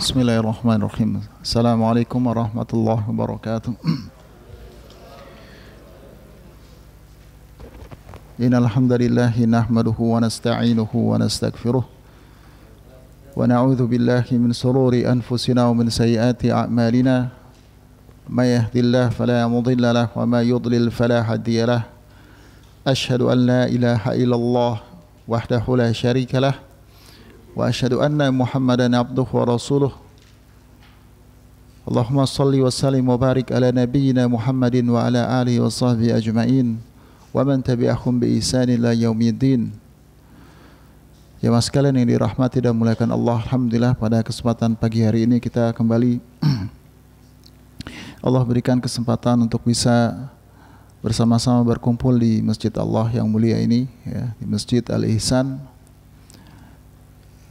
بسم الله الرحمن الرحيم السلام عليكم ورحمة الله وبركاته إن الحمد لله نحمده ونستعينه ونستغفره ونعوذ بالله من سرور أنفسنا ومن سيئات أعمالنا ما يهدي الله فلا مضل له وما يضلل فلا هادي له أشهد أن لا إله إلا الله وحده لا شريك له wa ashadu anna muhammadan abduhu wa rasuluh Allahumma salli wa sallim wa barik ala nabiyyina muhammadin wa ala alihi wa sahbihi ajma'in wa man tabi'ahum bi isanillah yaumiddin ya mas kalian yang dirahmati dan muliakan Allah Alhamdulillah pada kesempatan pagi hari ini kita kembali Allah berikan kesempatan untuk bisa bersama-sama berkumpul di masjid Allah yang mulia ini ya, di masjid Al-Ihsan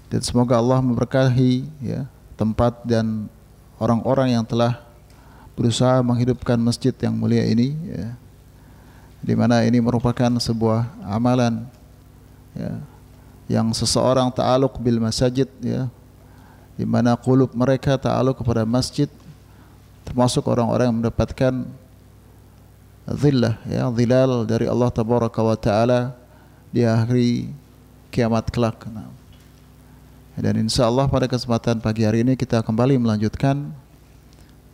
dan semoga Allah memberkahi ya, tempat dan orang-orang yang telah berusaha menghidupkan masjid yang mulia ini ya. Di mana ini merupakan sebuah amalan ya, yang seseorang ta'aluk bil masjid, ya. Di mana kulub mereka ta'aluk kepada masjid termasuk orang-orang yang mendapatkan zillah ya, zilal dari Allah tabaraka wa taala di akhir kiamat kelak. Nah. Dan insya Allah pada kesempatan pagi hari ini kita kembali melanjutkan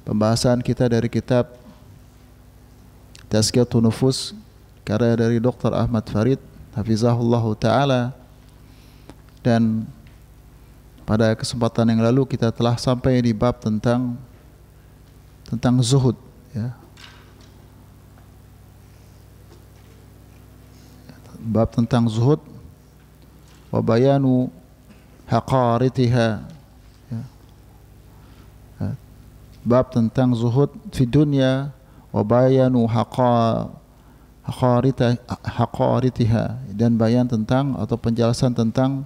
pembahasan kita dari kitab Tazkiyatun Nufus karya dari Dr. Ahmad Farid Hafizahullah Ta'ala dan pada kesempatan yang lalu kita telah sampai di bab tentang tentang zuhud ya. bab tentang zuhud wabayanu haqaritiha ya. Ya. bab tentang zuhud di dunia wa bayanu haqaritiha dan bayan tentang atau penjelasan tentang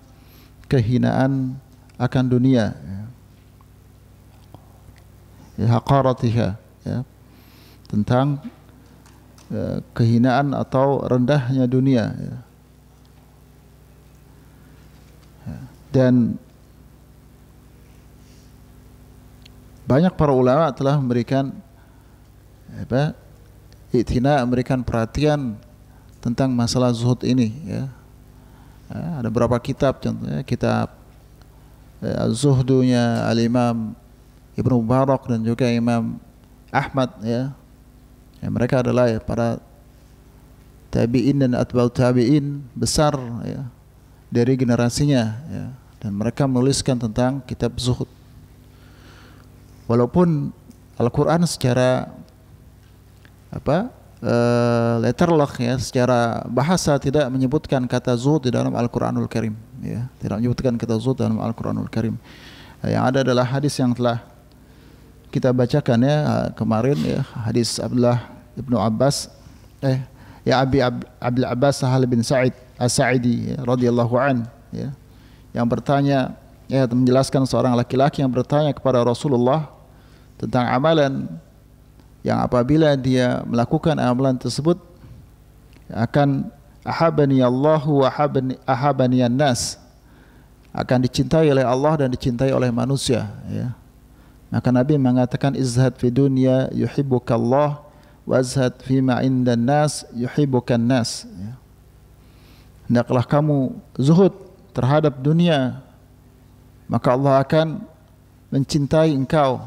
kehinaan akan dunia ya. ya haqaratiha ya tentang eh, kehinaan atau rendahnya dunia ya. dan banyak para ulama telah memberikan apa itina memberikan perhatian tentang masalah zuhud ini ya. ya ada beberapa kitab contohnya kitab eh, Az-Zuhdunya Al-Imam Ibnu barok dan juga Imam Ahmad ya. ya mereka adalah ya, para tabi'in dan atbal tabi'in besar ya dari generasinya ya dan mereka menuliskan tentang kitab zuhud. Walaupun Al-Qur'an secara apa? Uh, letterlock ya secara bahasa tidak menyebutkan kata zuhud di dalam Al-Qur'anul Karim ya tidak menyebutkan kata zuhud dalam Al-Qur'anul Karim eh, yang ada adalah hadis yang telah kita bacakan ya eh, kemarin ya hadis Abdullah Ibnu Abbas eh ya Abi Ab, Abdul Abbas Sahal bin Sa'id As-Sa'idi ya, radhiyallahu an ya yang bertanya ya menjelaskan seorang laki-laki yang bertanya kepada Rasulullah tentang amalan yang apabila dia melakukan amalan tersebut akan ahabani Allah wa ahabani, ahabani nas akan dicintai oleh Allah dan dicintai oleh manusia ya. Maka Nabi mengatakan izhad fi dunya yuhibbuka Allah wa azhad fi ma indan nas yuhibbukan nas ya. Hendaklah kamu zuhud terhadap dunia maka Allah akan mencintai engkau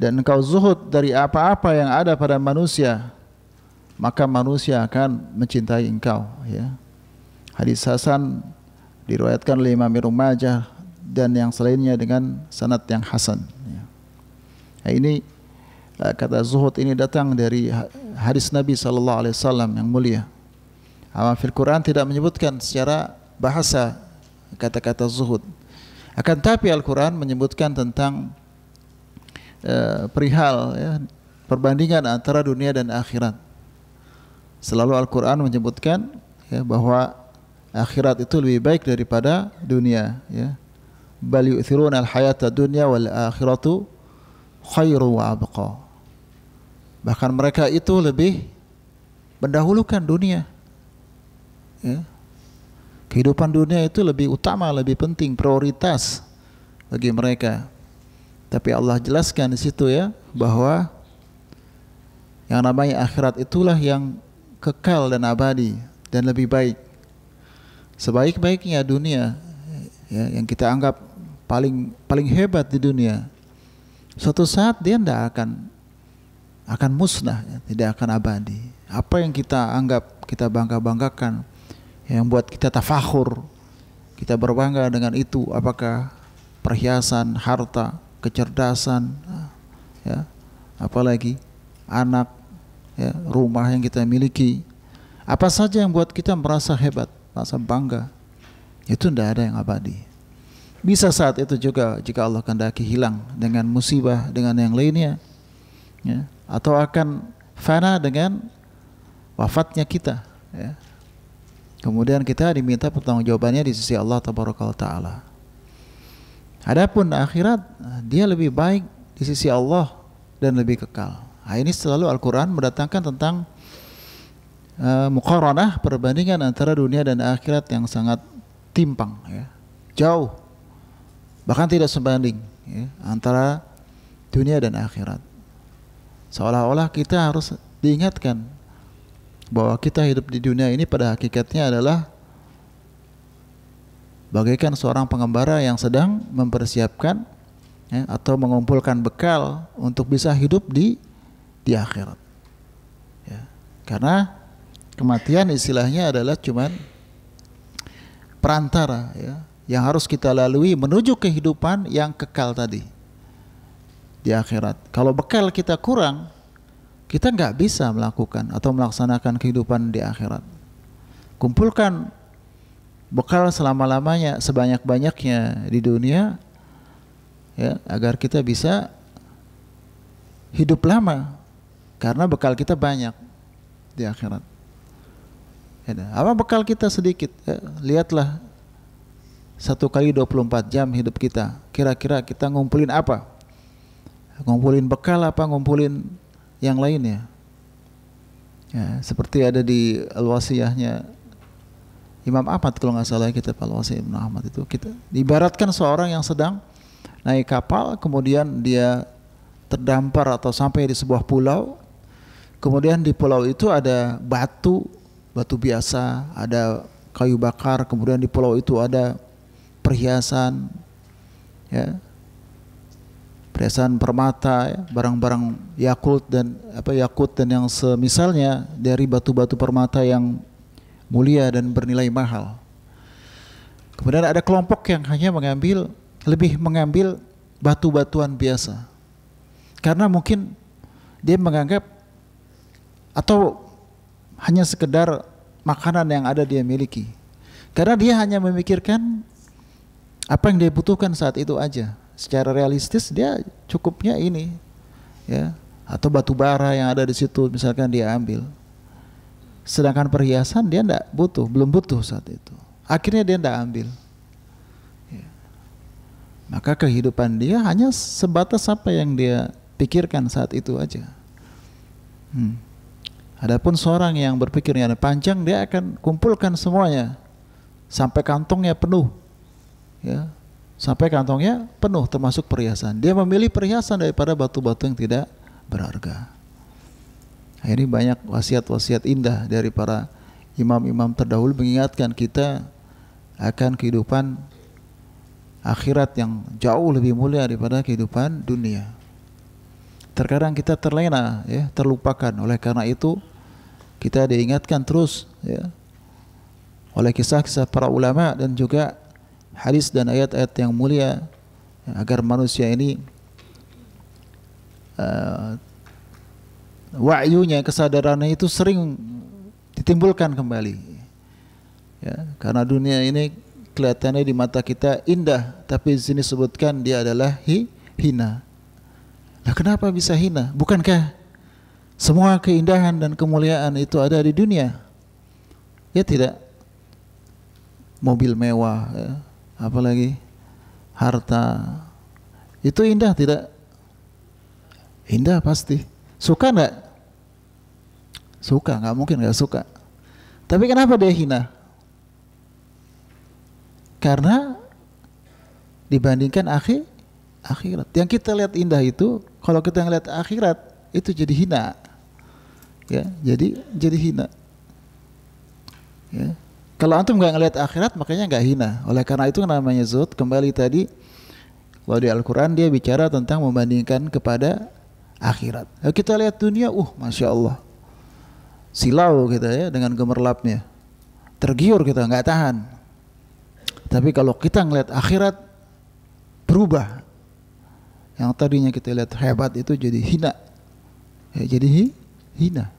dan engkau zuhud dari apa-apa yang ada pada manusia maka manusia akan mencintai engkau ya hadis hasan diriwayatkan oleh Imam Ibnu Majah dan yang selainnya dengan sanad yang hasan ya. nah, ini eh, kata zuhud ini datang dari hadis Nabi sallallahu alaihi wasallam yang mulia awal fil Quran tidak menyebutkan secara bahasa kata-kata zuhud. Akan tapi Al-Quran menyebutkan tentang uh, perihal ya, perbandingan antara dunia dan akhirat. Selalu Al-Quran menyebutkan ya, bahwa akhirat itu lebih baik daripada dunia. Ya. Bal yu'thiruna al-hayata dunya wal akhiratu khairu wa abqa. Bahkan mereka itu lebih mendahulukan dunia. Ya. Kehidupan dunia itu lebih utama, lebih penting, prioritas bagi mereka. Tapi Allah jelaskan di situ ya bahwa yang namanya akhirat itulah yang kekal dan abadi dan lebih baik. Sebaik-baiknya dunia ya, yang kita anggap paling paling hebat di dunia. Suatu saat dia tidak akan akan musnah, ya, tidak akan abadi. Apa yang kita anggap kita bangga-banggakan, yang buat kita tafakur, kita berbangga dengan itu apakah perhiasan harta kecerdasan ya apalagi anak ya, rumah yang kita miliki apa saja yang buat kita merasa hebat merasa bangga itu tidak ada yang abadi bisa saat itu juga jika Allah kehendaki hilang dengan musibah dengan yang lainnya ya atau akan fana dengan wafatnya kita ya Kemudian kita diminta pertanggungjawabannya di sisi Allah Taala. Adapun akhirat dia lebih baik di sisi Allah dan lebih kekal. Nah, ini selalu Al-Qur'an mendatangkan tentang uh, eh, mukaronah perbandingan antara dunia dan akhirat yang sangat timpang ya. Jauh bahkan tidak sebanding ya, antara dunia dan akhirat. Seolah-olah kita harus diingatkan bahwa kita hidup di dunia ini pada hakikatnya adalah bagaikan seorang pengembara yang sedang mempersiapkan ya, atau mengumpulkan bekal untuk bisa hidup di di akhirat. Ya. Karena kematian istilahnya adalah cuman perantara ya, yang harus kita lalui menuju kehidupan yang kekal tadi di akhirat. Kalau bekal kita kurang, kita nggak bisa melakukan atau melaksanakan kehidupan di akhirat. Kumpulkan bekal selama-lamanya sebanyak-banyaknya di dunia ya agar kita bisa hidup lama karena bekal kita banyak di akhirat. Ya, apa bekal kita sedikit? Ya, lihatlah satu kali 24 jam hidup kita. Kira-kira kita ngumpulin apa? Ngumpulin bekal apa? Ngumpulin yang lainnya. Ya, seperti ada di Al-Wasiyahnya Imam Ahmad kalau nggak salah ya, kita Al-Wasiyah Ibn Ahmad itu kita diibaratkan seorang yang sedang naik kapal kemudian dia terdampar atau sampai di sebuah pulau kemudian di pulau itu ada batu batu biasa ada kayu bakar kemudian di pulau itu ada perhiasan ya perhiasan permata, ya, barang-barang Yakult dan apa Yakult dan yang semisalnya dari batu-batu permata yang mulia dan bernilai mahal. Kemudian ada kelompok yang hanya mengambil lebih mengambil batu-batuan biasa. Karena mungkin dia menganggap atau hanya sekedar makanan yang ada dia miliki. Karena dia hanya memikirkan apa yang dia butuhkan saat itu aja secara realistis dia cukupnya ini ya atau batu bara yang ada di situ misalkan dia ambil sedangkan perhiasan dia tidak butuh belum butuh saat itu akhirnya dia tidak ambil ya. maka kehidupan dia hanya sebatas apa yang dia pikirkan saat itu aja hmm. adapun seorang yang berpikirnya panjang dia akan kumpulkan semuanya sampai kantongnya penuh ya sampai kantongnya penuh termasuk perhiasan. Dia memilih perhiasan daripada batu-batu yang tidak berharga. Nah, ini banyak wasiat-wasiat indah dari para imam-imam terdahulu mengingatkan kita akan kehidupan akhirat yang jauh lebih mulia daripada kehidupan dunia. Terkadang kita terlena, ya, terlupakan. Oleh karena itu, kita diingatkan terus ya, oleh kisah-kisah para ulama dan juga hadis dan ayat-ayat yang mulia ya, agar manusia ini uh, eh, wa'yunya kesadarannya itu sering ditimbulkan kembali ya, karena dunia ini kelihatannya di mata kita indah tapi di sini sebutkan dia adalah hi, hina nah kenapa bisa hina bukankah semua keindahan dan kemuliaan itu ada di dunia ya tidak mobil mewah ya apalagi harta. Itu indah tidak? Indah pasti. Suka nggak? Suka, nggak mungkin nggak suka. Tapi kenapa dia hina? Karena dibandingkan akhir akhirat. Yang kita lihat indah itu, kalau kita ngelihat akhirat itu jadi hina. Ya, jadi jadi hina. Ya. Kalau antum nggak ngelihat akhirat makanya nggak hina. Oleh karena itu namanya zuhud kembali tadi kalau di Al-Quran dia bicara tentang membandingkan kepada akhirat. Nah, kita lihat dunia, uh, masya Allah, silau kita ya dengan gemerlapnya, tergiur kita nggak tahan. Tapi kalau kita ngelihat akhirat berubah, yang tadinya kita lihat hebat itu jadi hina, ya, jadi hina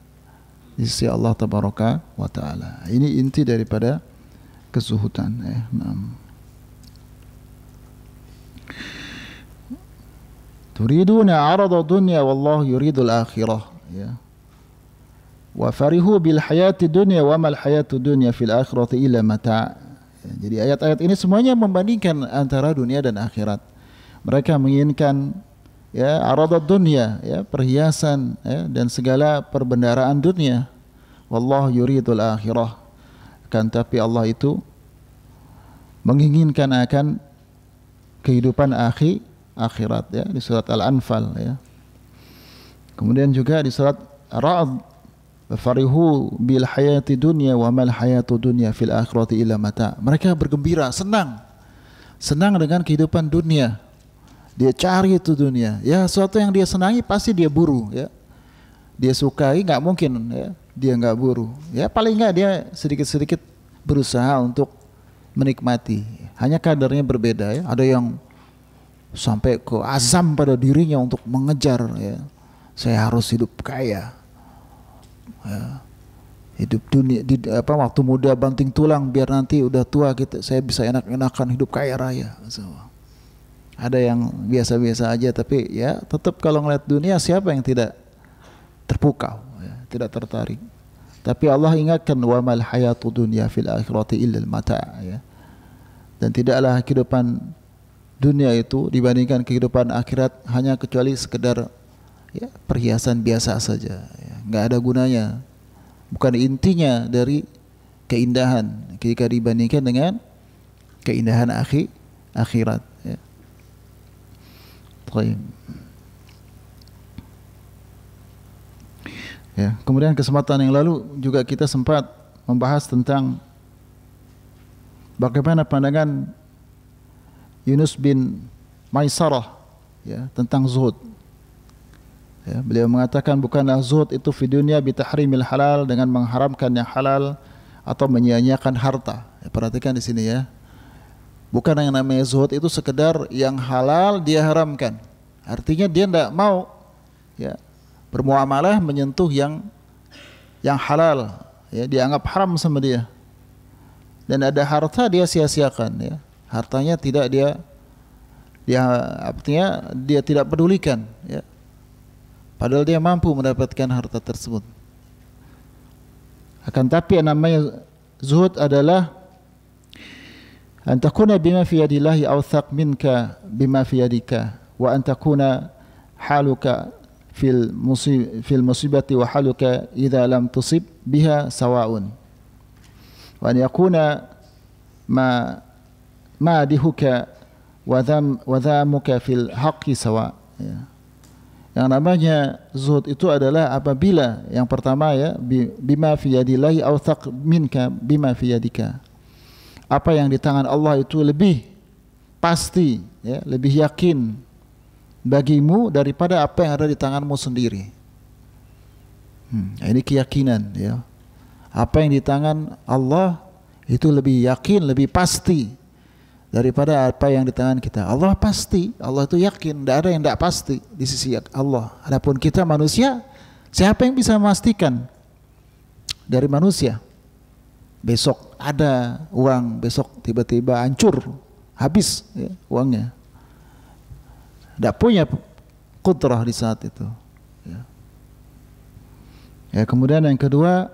di sisi Allah tabaraka wa taala. Ini inti daripada kesuhutan ya. Naam. Turiduna 'arada dunya wallahu yuridul akhirah ya. Wa farihu bil hayati dunya wa mal hayatu dunya fil akhirati illa mata'. Ya, jadi ayat-ayat ini semuanya membandingkan antara dunia dan akhirat. Mereka menginginkan ya aradat dunia ya perhiasan ya, dan segala perbendaraan dunia wallahu yuridul akhirah kan tapi Allah itu menginginkan akan kehidupan akhi akhirat ya di surat Al-Anfal ya. Kemudian juga di surat Ra'd farihu bil hayati dunya wa mal hayatu dunya fil akhirati illa mata. Mereka bergembira, senang. Senang dengan kehidupan dunia. Dia cari itu dunia. Ya, sesuatu yang dia senangi pasti dia buru, ya. Dia sukai nggak mungkin, ya. Dia nggak buru. Ya, paling nggak dia sedikit-sedikit berusaha untuk menikmati. Hanya kadarnya berbeda, ya. Ada yang sampai ke azam pada dirinya untuk mengejar, ya. Saya harus hidup kaya. Ya hidup dunia di apa waktu muda banting tulang biar nanti udah tua kita saya bisa enak-enakan hidup kaya raya. So ada yang biasa-biasa aja tapi ya tetap kalau ngeliat dunia siapa yang tidak terpukau ya, tidak tertarik tapi Allah ingatkan wa mal hayatu dunya fil akhirati illa mata ya dan tidaklah kehidupan dunia itu dibandingkan kehidupan akhirat hanya kecuali sekedar ya perhiasan biasa saja ya, nggak ada gunanya bukan intinya dari keindahan ketika dibandingkan dengan keindahan akhir akhirat Ya, kemudian kesempatan yang lalu juga kita sempat membahas tentang bagaimana pandangan Yunus bin Maisarah ya, tentang zuhud. Ya, beliau mengatakan bukanlah zuhud itu fi dunia bitahrimil halal dengan mengharamkan yang halal atau menyia-nyiakan harta. Ya, perhatikan di sini ya. Bukan yang namanya zuhud itu sekedar yang halal dia haramkan. Artinya dia tidak mau ya bermuamalah menyentuh yang yang halal ya dianggap haram sama dia. Dan ada harta dia sia-siakan ya. Hartanya tidak dia dia artinya dia tidak pedulikan ya. Padahal dia mampu mendapatkan harta tersebut. Akan tapi yang namanya zuhud adalah Antakuna bima fi yadillahi awthaq minka bima fi yadika Wa antakuna haluka fil, musib, fil musibati wa haluka idha lam tusib biha sawa'un Wa an yakuna ma, ma dihuka wa dham, fil haqi sawa' Yang namanya zuhud itu adalah apabila yang pertama ya bima fi yadillahi awthaq minka bima fi yadika apa yang di tangan Allah itu lebih pasti, ya, lebih yakin bagimu daripada apa yang ada di tanganmu sendiri. Hmm, nah, ini keyakinan ya. Apa yang di tangan Allah itu lebih yakin, lebih pasti daripada apa yang di tangan kita. Allah pasti, Allah itu yakin, tidak ada yang tidak pasti di sisi Allah. Adapun kita manusia, siapa yang bisa memastikan dari manusia? besok ada uang besok tiba-tiba hancur habis ya, uangnya tidak punya kudrah di saat itu ya. ya kemudian yang kedua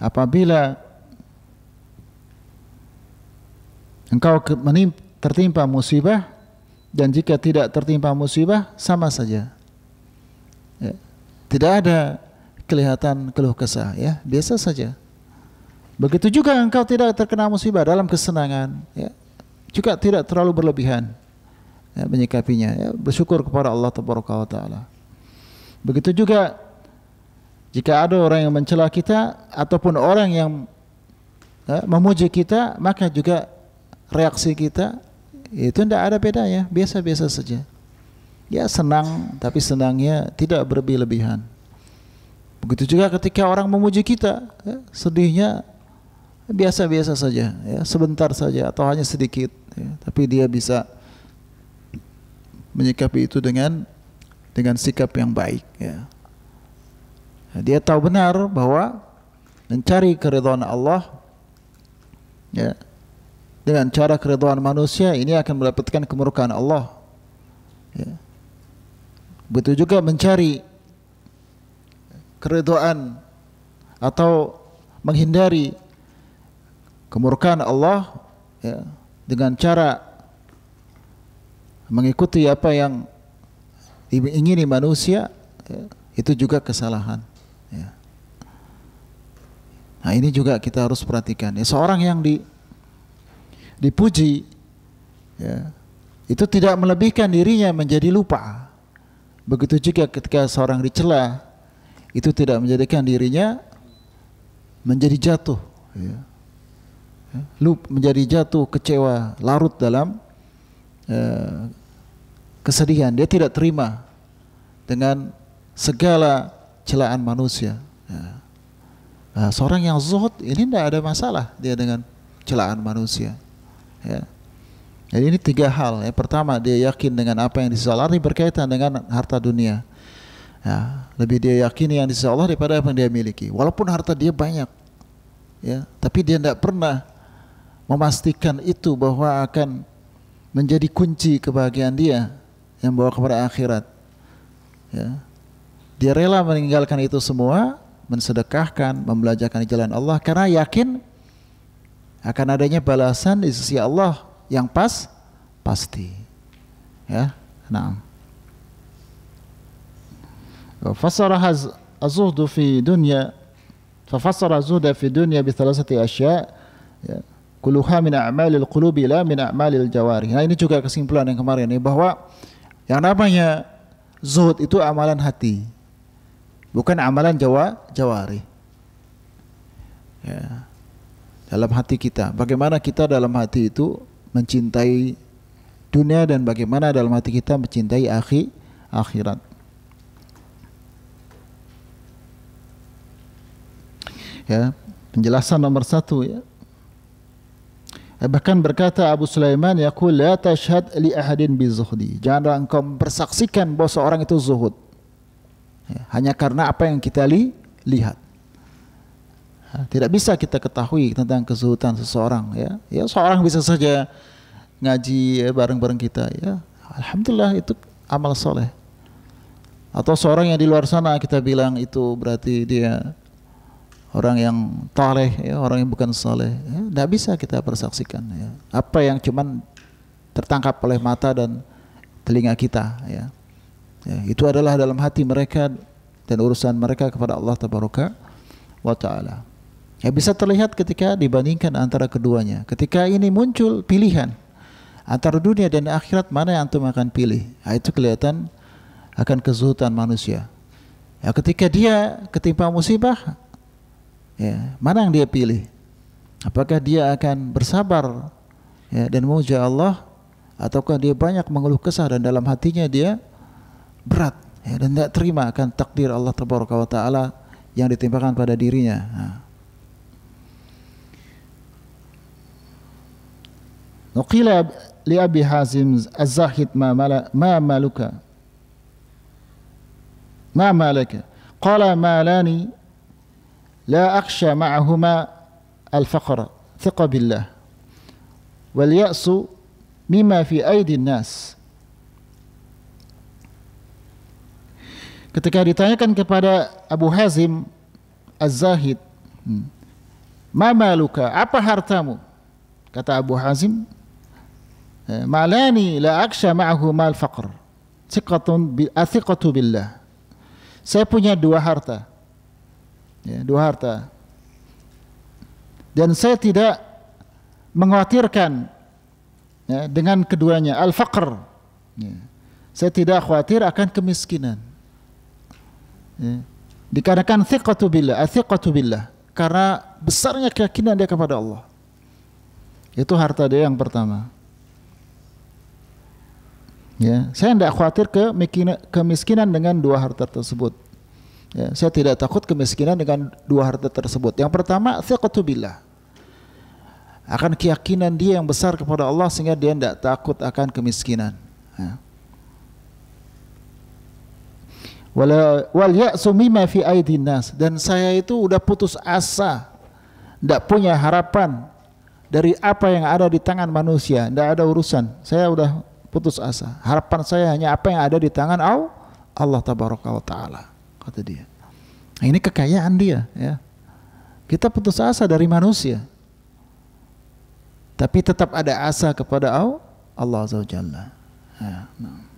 apabila engkau tertimpa musibah dan jika tidak tertimpa musibah sama saja ya. tidak ada kelihatan keluh kesah ya biasa saja Begitu juga engkau tidak terkena musibah dalam kesenangan, ya. juga tidak terlalu berlebihan ya, menyikapinya. Ya. Bersyukur kepada Allah Taala. Begitu juga jika ada orang yang mencela kita ataupun orang yang ya, memuji kita, maka juga reaksi kita itu tidak ada bedanya, biasa-biasa saja. Ya senang, tapi senangnya tidak berlebihan. Begitu juga ketika orang memuji kita, ya, sedihnya biasa-biasa saja, ya, sebentar saja atau hanya sedikit, ya, tapi dia bisa menyikapi itu dengan dengan sikap yang baik. Ya. Nah, dia tahu benar bahwa mencari keridhaan Allah ya, dengan cara keridhaan manusia ini akan mendapatkan kemurkaan Allah. Ya. Begitu juga mencari keridhaan atau menghindari kemurkaan Allah ya, dengan cara mengikuti apa yang diingini manusia ya, itu juga kesalahan. Ya. Nah ini juga kita harus perhatikan. Ya, seorang yang di, dipuji ya, itu tidak melebihkan dirinya menjadi lupa. Begitu juga ketika seorang dicela itu tidak menjadikan dirinya menjadi jatuh. Ya lu menjadi jatuh kecewa larut dalam uh, kesedihan dia tidak terima dengan segala celaan manusia ya. nah, seorang yang zuhud ini tidak ada masalah dia dengan celaan manusia ya. jadi ini tiga hal yang pertama dia yakin dengan apa yang disisa berkaitan dengan harta dunia ya. lebih dia yakini yang disisa daripada apa yang dia miliki walaupun harta dia banyak ya tapi dia tidak pernah memastikan itu bahwa akan menjadi kunci kebahagiaan dia yang bawa kepada akhirat. Ya. Dia rela meninggalkan itu semua, mensedekahkan, membelajarkan jalan Allah karena yakin akan adanya balasan di sisi Allah yang pas pasti. Ya. Nah. فسرها الزهد في دنيا ففسر الزهد في الدنيا بثلاثة أشياء Kuluha min a'malil qulubi la min a'malil jawari. Nah ini juga kesimpulan yang kemarin ini bahwa yang namanya zuhud itu amalan hati. Bukan amalan jawa jawari. Ya. Dalam hati kita. Bagaimana kita dalam hati itu mencintai dunia dan bagaimana dalam hati kita mencintai akhi akhirat. Ya, penjelasan nomor satu ya Bahkan berkata Abu Sulaiman yaqul la tashhad li ahadin bi zuhdi. Janganlah engkau mempersaksikan bahwa seorang itu zuhud. Ya, hanya karena apa yang kita li, lihat. tidak bisa kita ketahui tentang kezuhutan seseorang ya. Ya seorang bisa saja ngaji ya, bareng-bareng ya, kita ya. Alhamdulillah itu amal soleh. Atau seorang yang di luar sana kita bilang itu berarti dia orang yang toleh, ya, orang yang bukan saleh. Ya, tidak bisa kita persaksikan. Ya. Apa yang cuman tertangkap oleh mata dan telinga kita. Ya. Ya, itu adalah dalam hati mereka dan urusan mereka kepada Allah Taala. wa Ta'ala. Ya, bisa terlihat ketika dibandingkan antara keduanya. Ketika ini muncul pilihan antara dunia dan akhirat mana yang antum akan pilih. Nah, itu kelihatan akan kezuhutan manusia. Ya, ketika dia ketimpa musibah, ya, mana yang dia pilih? Apakah dia akan bersabar ya, dan memuja Allah ataukah dia banyak mengeluh kesah dan dalam hatinya dia berat ya, dan tidak terima akan takdir Allah wa taala yang ditimpakan pada dirinya. Nah. li Abi Hazim Az-Zahid ma mala ma maluka ma malaka qala لا أخشى معهما الفقر ثقة بالله واليأس مما في أيدي الناس Ketika ditanyakan kepada Abu Hazim Az-Zahid, hmm, "Ma maluka? Apa hartamu?" Kata Abu Hazim, eh, "Malani la aksha ma'ahu mal faqr." Thiqatun bi billah. Saya punya dua harta ya, dua harta. Dan saya tidak mengkhawatirkan ya, dengan keduanya al-faqr. Ya. Saya tidak khawatir akan kemiskinan. Ya. Dikarenakan thiqatu billah, athiqatu billah. Karena besarnya keyakinan dia kepada Allah. Itu harta dia yang pertama. Ya, saya tidak khawatir ke kemiskinan dengan dua harta tersebut. Ya, saya tidak takut kemiskinan dengan dua harta tersebut. Yang pertama, thiqatu Akan keyakinan dia yang besar kepada Allah sehingga dia tidak takut akan kemiskinan. Ya. Wal ya'su mimma fi aidin nas. Dan saya itu udah putus asa. Tidak punya harapan dari apa yang ada di tangan manusia. Tidak ada urusan. Saya udah putus asa. Harapan saya hanya apa yang ada di tangan Allah Ta'ala kata dia. Nah, ini kekayaan dia ya. Kita putus asa dari manusia. Tapi tetap ada asa kepada Allah Azza wa Jalla. Ya, nah.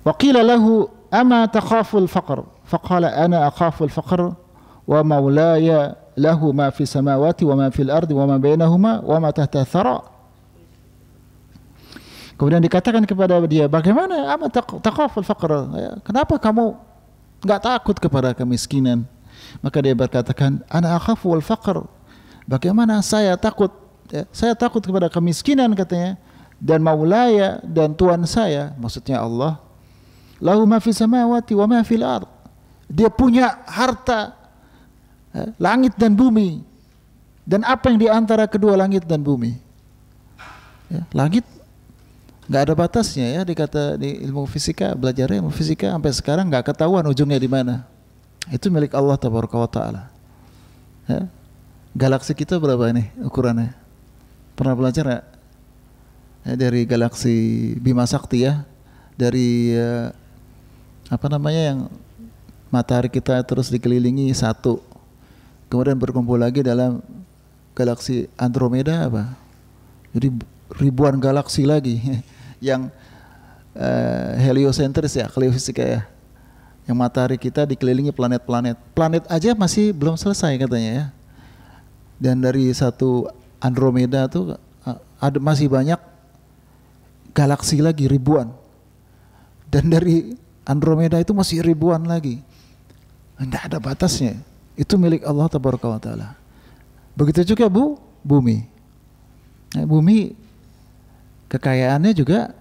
وقيل له أما تخاف الفقر فقال أنا أخاف الفقر ومولاي له ما في السماوات وما في الأرض وما بينهما وما تحت الثرى Kemudian dikatakan kepada dia, bagaimana amat takaful fakr, ya, Kenapa kamu nggak takut kepada kemiskinan? Maka dia berkatakan, ana akhafu wal Bagaimana saya takut? Ya, saya takut kepada kemiskinan katanya dan maulaya dan tuan saya, maksudnya Allah. Lahu ma fi samawati wa ma fil ard. Dia punya harta ya, langit dan bumi dan apa yang di antara kedua langit dan bumi. Ya, langit nggak ada batasnya ya dikata di ilmu fisika belajarnya ilmu fisika sampai sekarang nggak ketahuan ujungnya di mana itu milik Allah tabaraka wa taala ya. galaksi kita berapa nih ukurannya pernah belajar gak? Ya, dari galaksi Bima Sakti ya dari eh, apa namanya yang matahari kita terus dikelilingi satu kemudian berkumpul lagi dalam galaksi Andromeda apa jadi ribuan galaksi lagi yang uh, eh, heliocentris ya, heliofisika ya. Yang matahari kita dikelilingi planet-planet. Planet aja masih belum selesai katanya ya. Dan dari satu Andromeda tuh eh, ada masih banyak galaksi lagi ribuan. Dan dari Andromeda itu masih ribuan lagi. Tidak ada batasnya. Itu milik Allah Taala. Begitu juga bu, bumi. Nah, bumi kekayaannya juga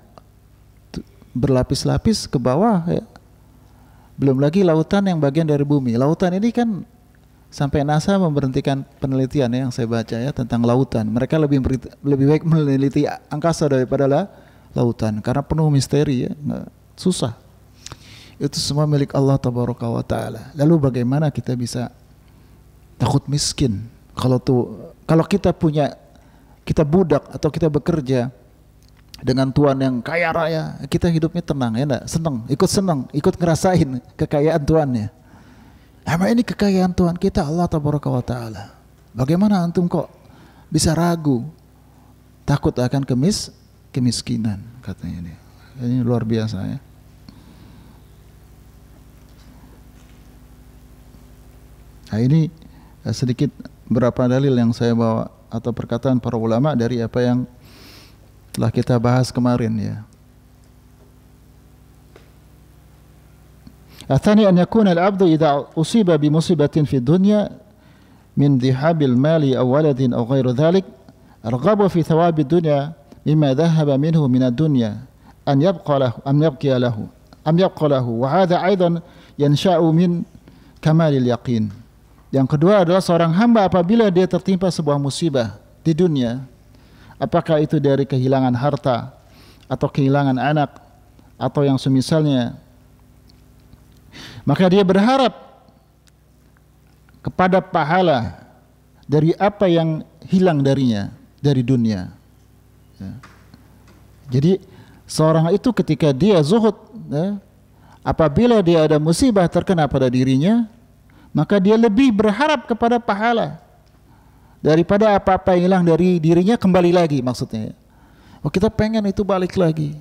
berlapis-lapis ke bawah ya. Belum lagi lautan yang bagian dari bumi. Lautan ini kan sampai NASA memberhentikan penelitian yang saya baca ya tentang lautan. Mereka lebih lebih baik meneliti angkasa daripada lautan karena penuh misteri ya, Nggak, susah. Itu semua milik Allah wa taala. Lalu bagaimana kita bisa takut miskin kalau tuh kalau kita punya kita budak atau kita bekerja dengan Tuhan yang kaya raya, kita hidupnya tenang ya enggak? Senang, ikut senang, ikut ngerasain kekayaan ya. Emang ini kekayaan Tuhan kita Allah tabaraka wa taala. Bagaimana antum kok bisa ragu? Takut akan kemis kemiskinan katanya ini. Ini luar biasa ya. Nah ini eh, sedikit berapa dalil yang saya bawa atau perkataan para ulama dari apa yang telah kita bahas kemarin ya. الثاني أن يكون العبد إذا أصيب بمصيبة في الدنيا من ذهاب المال أو ولد أو غير ذلك أرغب في ثواب الدنيا مما ذهب منه من الدنيا أن يبقى له أم يبقي له أم يبقى له وهذا أيضا ينشأ من كمال اليقين Yang kedua adalah seorang hamba apabila dia tertimpa sebuah musibah di dunia, apakah itu dari kehilangan harta atau kehilangan anak atau yang semisalnya maka dia berharap kepada pahala dari apa yang hilang darinya dari dunia ya. jadi seorang itu ketika dia zuhud ya, apabila dia ada musibah terkena pada dirinya maka dia lebih berharap kepada pahala daripada apa-apa yang hilang dari dirinya kembali lagi maksudnya. Oh, kita pengen itu balik lagi.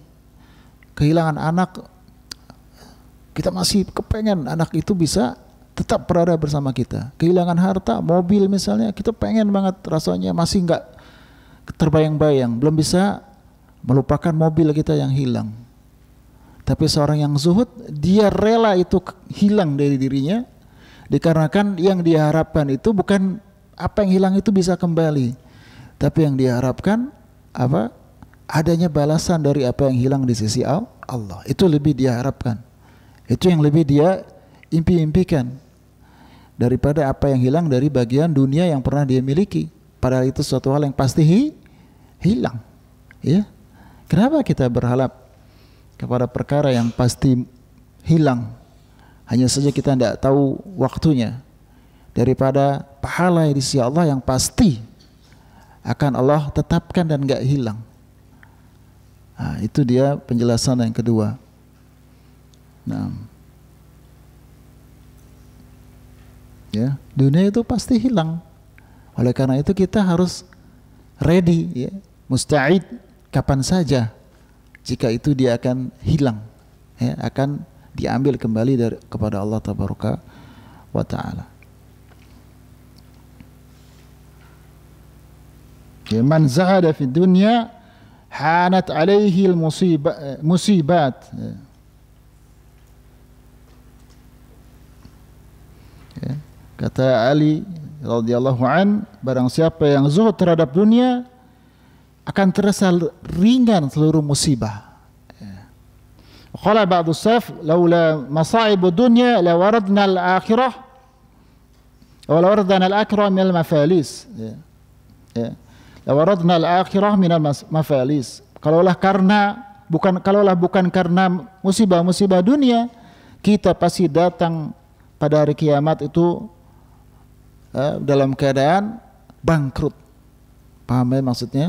Kehilangan anak kita masih kepengen anak itu bisa tetap berada bersama kita. Kehilangan harta, mobil misalnya, kita pengen banget rasanya masih nggak terbayang-bayang, belum bisa melupakan mobil kita yang hilang. Tapi seorang yang zuhud, dia rela itu hilang dari dirinya dikarenakan yang diharapkan itu bukan apa yang hilang itu bisa kembali. Tapi yang diharapkan apa? Adanya balasan dari apa yang hilang di sisi Allah. Itu lebih diharapkan. Itu yang lebih dia impi-impikan daripada apa yang hilang dari bagian dunia yang pernah dia miliki. Padahal itu suatu hal yang pasti hi, hilang. Ya. Kenapa kita berharap kepada perkara yang pasti hilang? Hanya saja kita tidak tahu waktunya daripada pahala di sisi Allah yang pasti akan Allah tetapkan dan gak hilang. Nah, itu dia penjelasan yang kedua. Nah, ya dunia itu pasti hilang. Oleh karena itu kita harus ready, ya, mustaid kapan saja jika itu dia akan hilang, ya, akan diambil kembali dari kepada Allah Tabaraka wa Taala. من زهد في الدنيا حانت عليه المصيبات Kata Ali radhiyallahu an, barang siapa yang zuhud terhadap dunia akan terasa ringan seluruh musibah. Qala ba'du saf laula masa'ib dunya la waradna al-akhirah wa la waradna al-akhirah min al-mafalis. Ya. Waradna al-akhirah minal mafalis. Kalaulah karena bukan kalaulah bukan karena musibah-musibah dunia, kita pasti datang pada hari kiamat itu eh, dalam keadaan bangkrut. Paham ya maksudnya?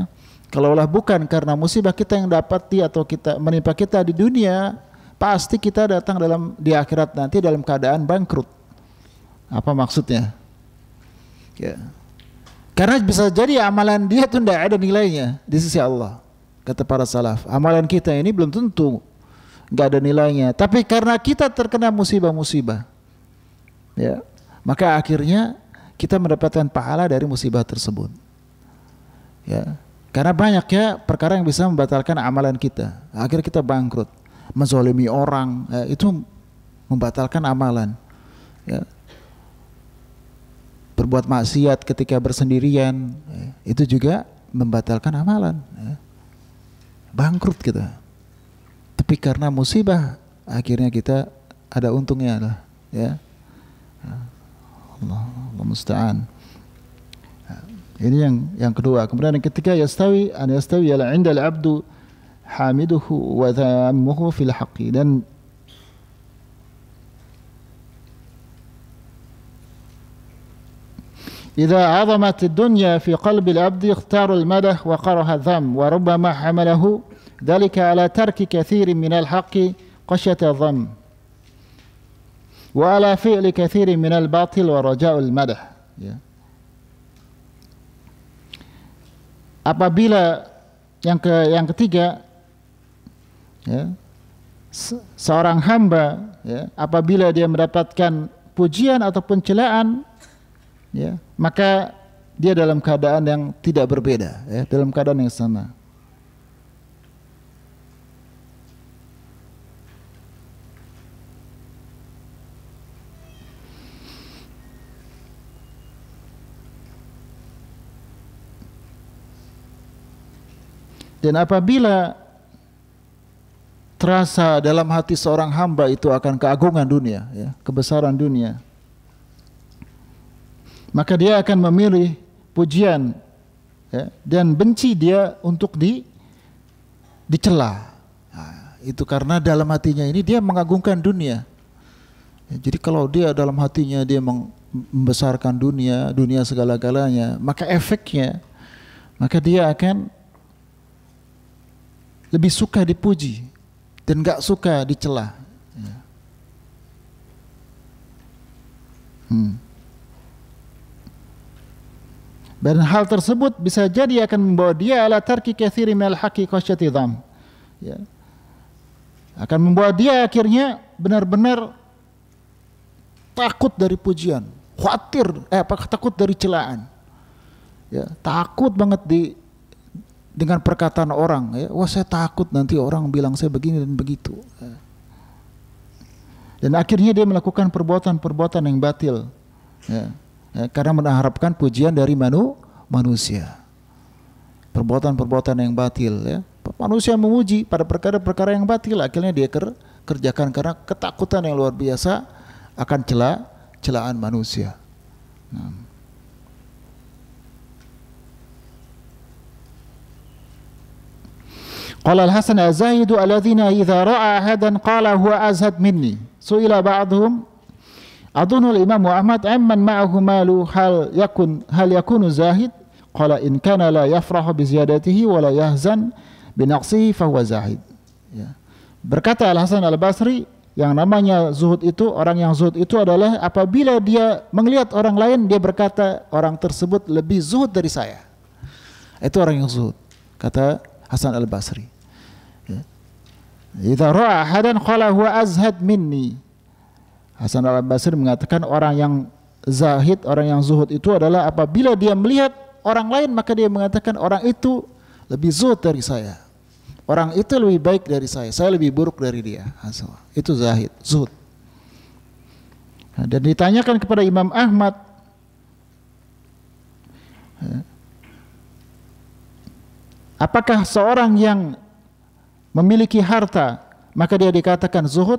Kalaulah bukan karena musibah kita yang dapati atau kita menimpa kita di dunia, pasti kita datang dalam di akhirat nanti dalam keadaan bangkrut. Apa maksudnya? Ya. Yeah. Karena bisa jadi amalan dia itu tidak ada nilainya di sisi Allah. Kata para salaf, amalan kita ini belum tentu nggak ada nilainya. Tapi karena kita terkena musibah-musibah, ya maka akhirnya kita mendapatkan pahala dari musibah tersebut. Ya, karena banyak ya perkara yang bisa membatalkan amalan kita. Akhirnya kita bangkrut, menzolimi orang, ya, itu membatalkan amalan. Ya, berbuat maksiat ketika bersendirian, itu juga membatalkan amalan. Bangkrut kita. Tapi karena musibah, akhirnya kita ada untungnya lah. Ya. Allah, Allah musta'an. Ini yang yang kedua. Kemudian yang ketiga yastawi an yastawi ya la al-'abdu hamiduhu wa dhammuhu fil haqi dan إذا عظمت الدنيا في قلب العبد اختار المدح وقره الذم وربما حمله ذلك على ترك كثير من الحق قشة الذم وعلى فعل كثير من الباطل ورجاء المدح ya. apabila yang ke yang ketiga ya, seorang hamba ya, apabila dia mendapatkan pujian ataupun celaan ya, maka dia dalam keadaan yang tidak berbeda, ya, dalam keadaan yang sama. Dan apabila terasa dalam hati seorang hamba itu akan keagungan dunia, ya, kebesaran dunia, maka dia akan memilih pujian ya, dan benci dia untuk di dicela. Nah, itu karena dalam hatinya ini dia mengagungkan dunia. Ya, jadi kalau dia dalam hatinya dia membesarkan dunia, dunia segala-galanya, maka efeknya maka dia akan lebih suka dipuji dan gak suka dicela. Ya. Hmm. Dan hal tersebut bisa jadi akan membawa dia ala tarki kathiri minal haqi dham. Ya. Akan membawa dia akhirnya benar-benar takut dari pujian, khawatir, eh apa takut dari celaan. Ya, takut banget di dengan perkataan orang ya wah saya takut nanti orang bilang saya begini dan begitu ya. dan akhirnya dia melakukan perbuatan-perbuatan yang batil ya ya, karena mengharapkan pujian dari manu, manusia. Perbuatan-perbuatan yang batil ya. Manusia memuji pada perkara-perkara yang batil akhirnya dia ker, kerjakan karena ketakutan yang luar biasa akan celah celaan manusia. Nah. Qala Al-Hasan Az-Zahidu alladhina idza ra'a ahadan qala huwa azhad minni. Su'ila ba'dhum Adunul Imam Ahmad amman ma'ahu malu hal yakun hal yakunu zahid qala in kana la yafrahu bi ziyadatihi wa la yahzan bi naqsihi fa huwa zahid ya. berkata Al Hasan Al Basri yang namanya zuhud itu orang yang zuhud itu adalah apabila dia melihat orang lain dia berkata orang tersebut lebih zuhud dari saya itu orang yang zuhud kata Hasan Al Basri ya. Idza ra'a ahadan qala huwa azhad minni Hasan al Basri mengatakan orang yang zahid, orang yang zuhud itu adalah apabila dia melihat orang lain maka dia mengatakan orang itu lebih zuhud dari saya. Orang itu lebih baik dari saya, saya lebih buruk dari dia. Itu zahid, zuhud. Nah, dan ditanyakan kepada Imam Ahmad Apakah seorang yang memiliki harta maka dia dikatakan zuhud?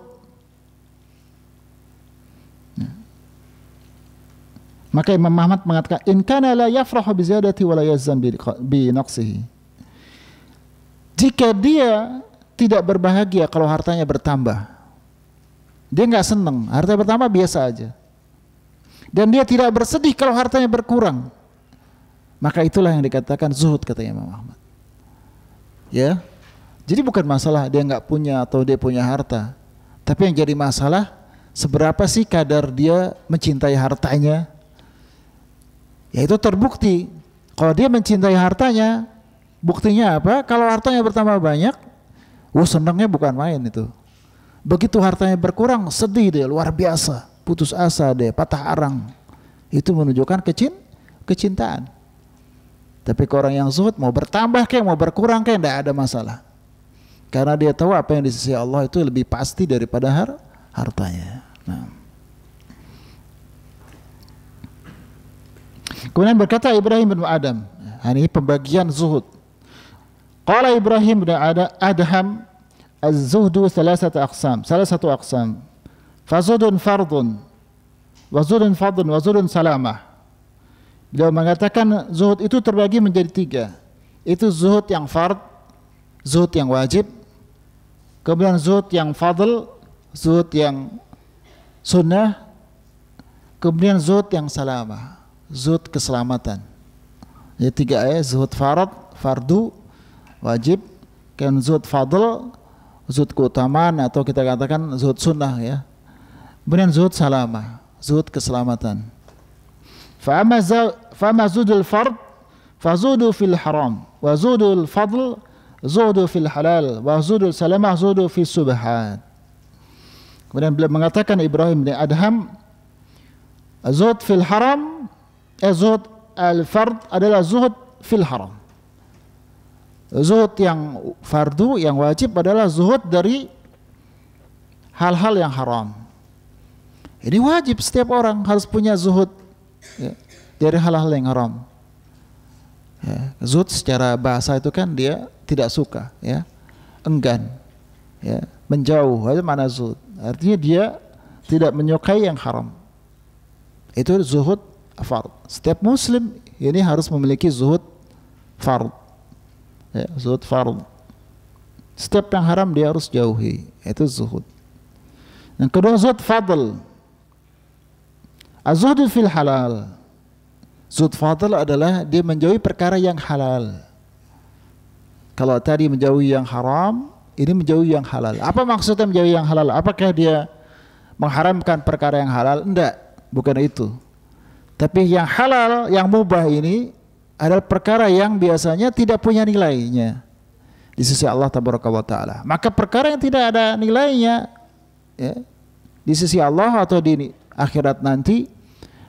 Maka Imam Muhammad mengatakan, "In kana la yafrahu bi ziyadati wa la yazan bi naqsihi." Jika dia tidak berbahagia kalau hartanya bertambah, dia nggak seneng. Harta bertambah biasa aja. Dan dia tidak bersedih kalau hartanya berkurang. Maka itulah yang dikatakan zuhud kata Imam Muhammad. Ya, jadi bukan masalah dia nggak punya atau dia punya harta, tapi yang jadi masalah seberapa sih kadar dia mencintai hartanya Ya itu terbukti. Kalau dia mencintai hartanya, buktinya apa? Kalau hartanya bertambah banyak, wah senangnya bukan main itu. Begitu hartanya berkurang, sedih dia, luar biasa. Putus asa deh, patah arang. Itu menunjukkan kecin, kecintaan. Tapi ke orang yang zuhud mau bertambah kayak mau berkurang kayak tidak ada masalah. Karena dia tahu apa yang di sisi Allah itu lebih pasti daripada har hartanya. Nah. Kemudian berkata Ibrahim bin Adam, nah, ini pembagian zuhud. Qala Ibrahim bin Adham az-zuhdu thalathat aqsam, salah satu aqsam. Fazudun fardun, wazudun fardun, wazudun salamah. Beliau mengatakan zuhud itu terbagi menjadi tiga. Itu zuhud yang fard, zuhud yang wajib, kemudian zuhud yang fadl, zuhud yang sunnah, kemudian zuhud yang salamah zuhud keselamatan. Ya tiga ayat zuhud farad, fardu, wajib, kemudian zuhud fadl, zuhud keutamaan atau kita katakan zuhud sunnah ya. Kemudian zuhud salama zuhud keselamatan. Fa'ama fa'ama zuhudul fard fazudu fil haram wa zuhudul fadl zuhudu fil halal wa zuhudul salama zuhudu fil subhan Kemudian beliau mengatakan Ibrahim bin Adham zuhud fil haram eh, zuhud al-fard adalah zuhud fil haram. Zuhud yang fardu yang wajib adalah zuhud dari hal-hal yang haram. Ini wajib setiap orang harus punya zuhud ya, dari hal-hal yang haram. Ya, zuhud secara bahasa itu kan dia tidak suka, ya, enggan, ya, menjauh. Itu mana zuhud? Artinya dia tidak menyukai yang haram. Itu zuhud fard. Setiap muslim ini harus memiliki zuhud fard. Ya, zuhud fard. Setiap yang haram dia harus jauhi. Itu zuhud. Yang kedua zuhud fadl. Az-zuhud fil halal. Zuhud fadl adalah dia menjauhi perkara yang halal. Kalau tadi menjauhi yang haram, ini menjauhi yang halal. Apa maksudnya menjauhi yang halal? Apakah dia mengharamkan perkara yang halal? Enggak, bukan itu. Tapi yang halal, yang mubah ini adalah perkara yang biasanya tidak punya nilainya di sisi Allah wa taala. Maka perkara yang tidak ada nilainya ya, di sisi Allah atau di akhirat nanti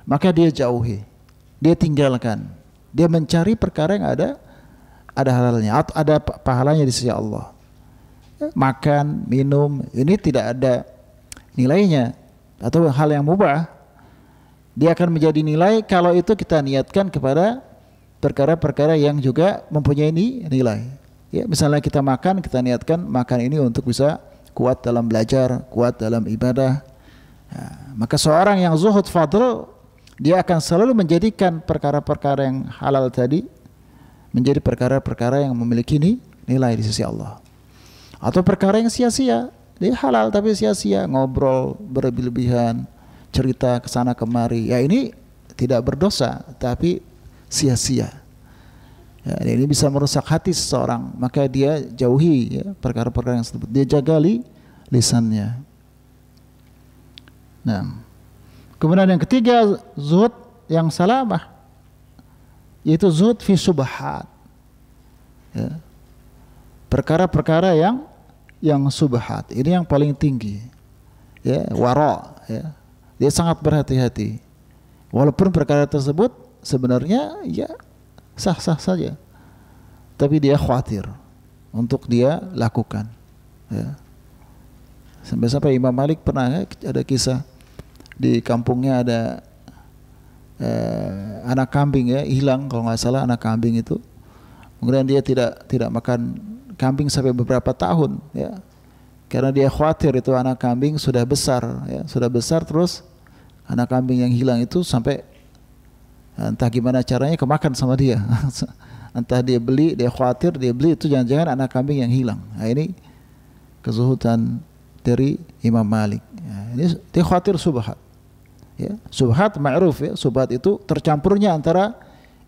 maka dia jauhi, dia tinggalkan. Dia mencari perkara yang ada ada halalnya atau ada pahalanya di sisi Allah. Ya, makan, minum ini tidak ada nilainya atau hal yang mubah dia akan menjadi nilai kalau itu kita niatkan kepada perkara-perkara yang juga mempunyai ini nilai. Ya, misalnya kita makan, kita niatkan makan ini untuk bisa kuat dalam belajar, kuat dalam ibadah. Ya, maka seorang yang zuhud fadl dia akan selalu menjadikan perkara-perkara yang halal tadi menjadi perkara-perkara yang memiliki ini nilai di sisi Allah. Atau perkara yang sia-sia, dia halal tapi sia-sia, ngobrol berlebihan, cerita ke sana kemari. Ya ini tidak berdosa tapi sia-sia. Ya, ini bisa merusak hati seseorang, maka dia jauhi ya, perkara-perkara yang tersebut. Dia jagali lisannya. Nah, kemudian yang ketiga zuhud yang salamah yaitu zuhud fi subhat. Ya. Perkara-perkara yang yang subhat. Ini yang paling tinggi. Ya, wara, ya. Dia sangat berhati-hati. Walaupun perkara tersebut sebenarnya ya sah-sah saja. Tapi dia khawatir untuk dia lakukan. Ya. Sampai-sampai Imam Malik pernah ya, ada kisah di kampungnya ada eh, anak kambing ya hilang kalau nggak salah anak kambing itu. Kemudian dia tidak tidak makan kambing sampai beberapa tahun ya karena dia khawatir itu anak kambing sudah besar ya sudah besar terus anak kambing yang hilang itu sampai eh, entah gimana caranya kemakan sama dia entah dia beli dia khawatir dia beli itu jangan-jangan anak kambing yang hilang nah, ini kezuhutan dari Imam Malik ya, ini dia khawatir subhat ya subhat ma'ruf ya subhat itu tercampurnya antara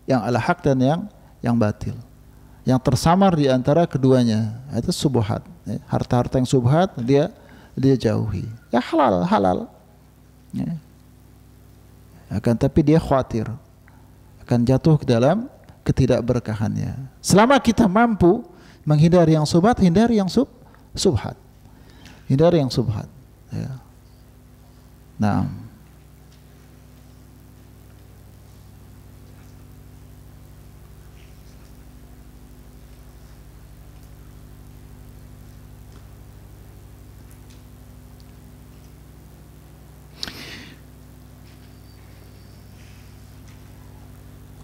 yang al HAK dan yang yang batil yang tersamar di antara keduanya nah, itu subhat ya, harta-harta yang subhat dia dia jauhi ya halal halal ya akan tapi dia khawatir akan jatuh ke dalam ketidakberkahannya. Selama kita mampu menghindari yang subhat, hindari yang sub subhat. Hindari yang subhat. Ya. Nah,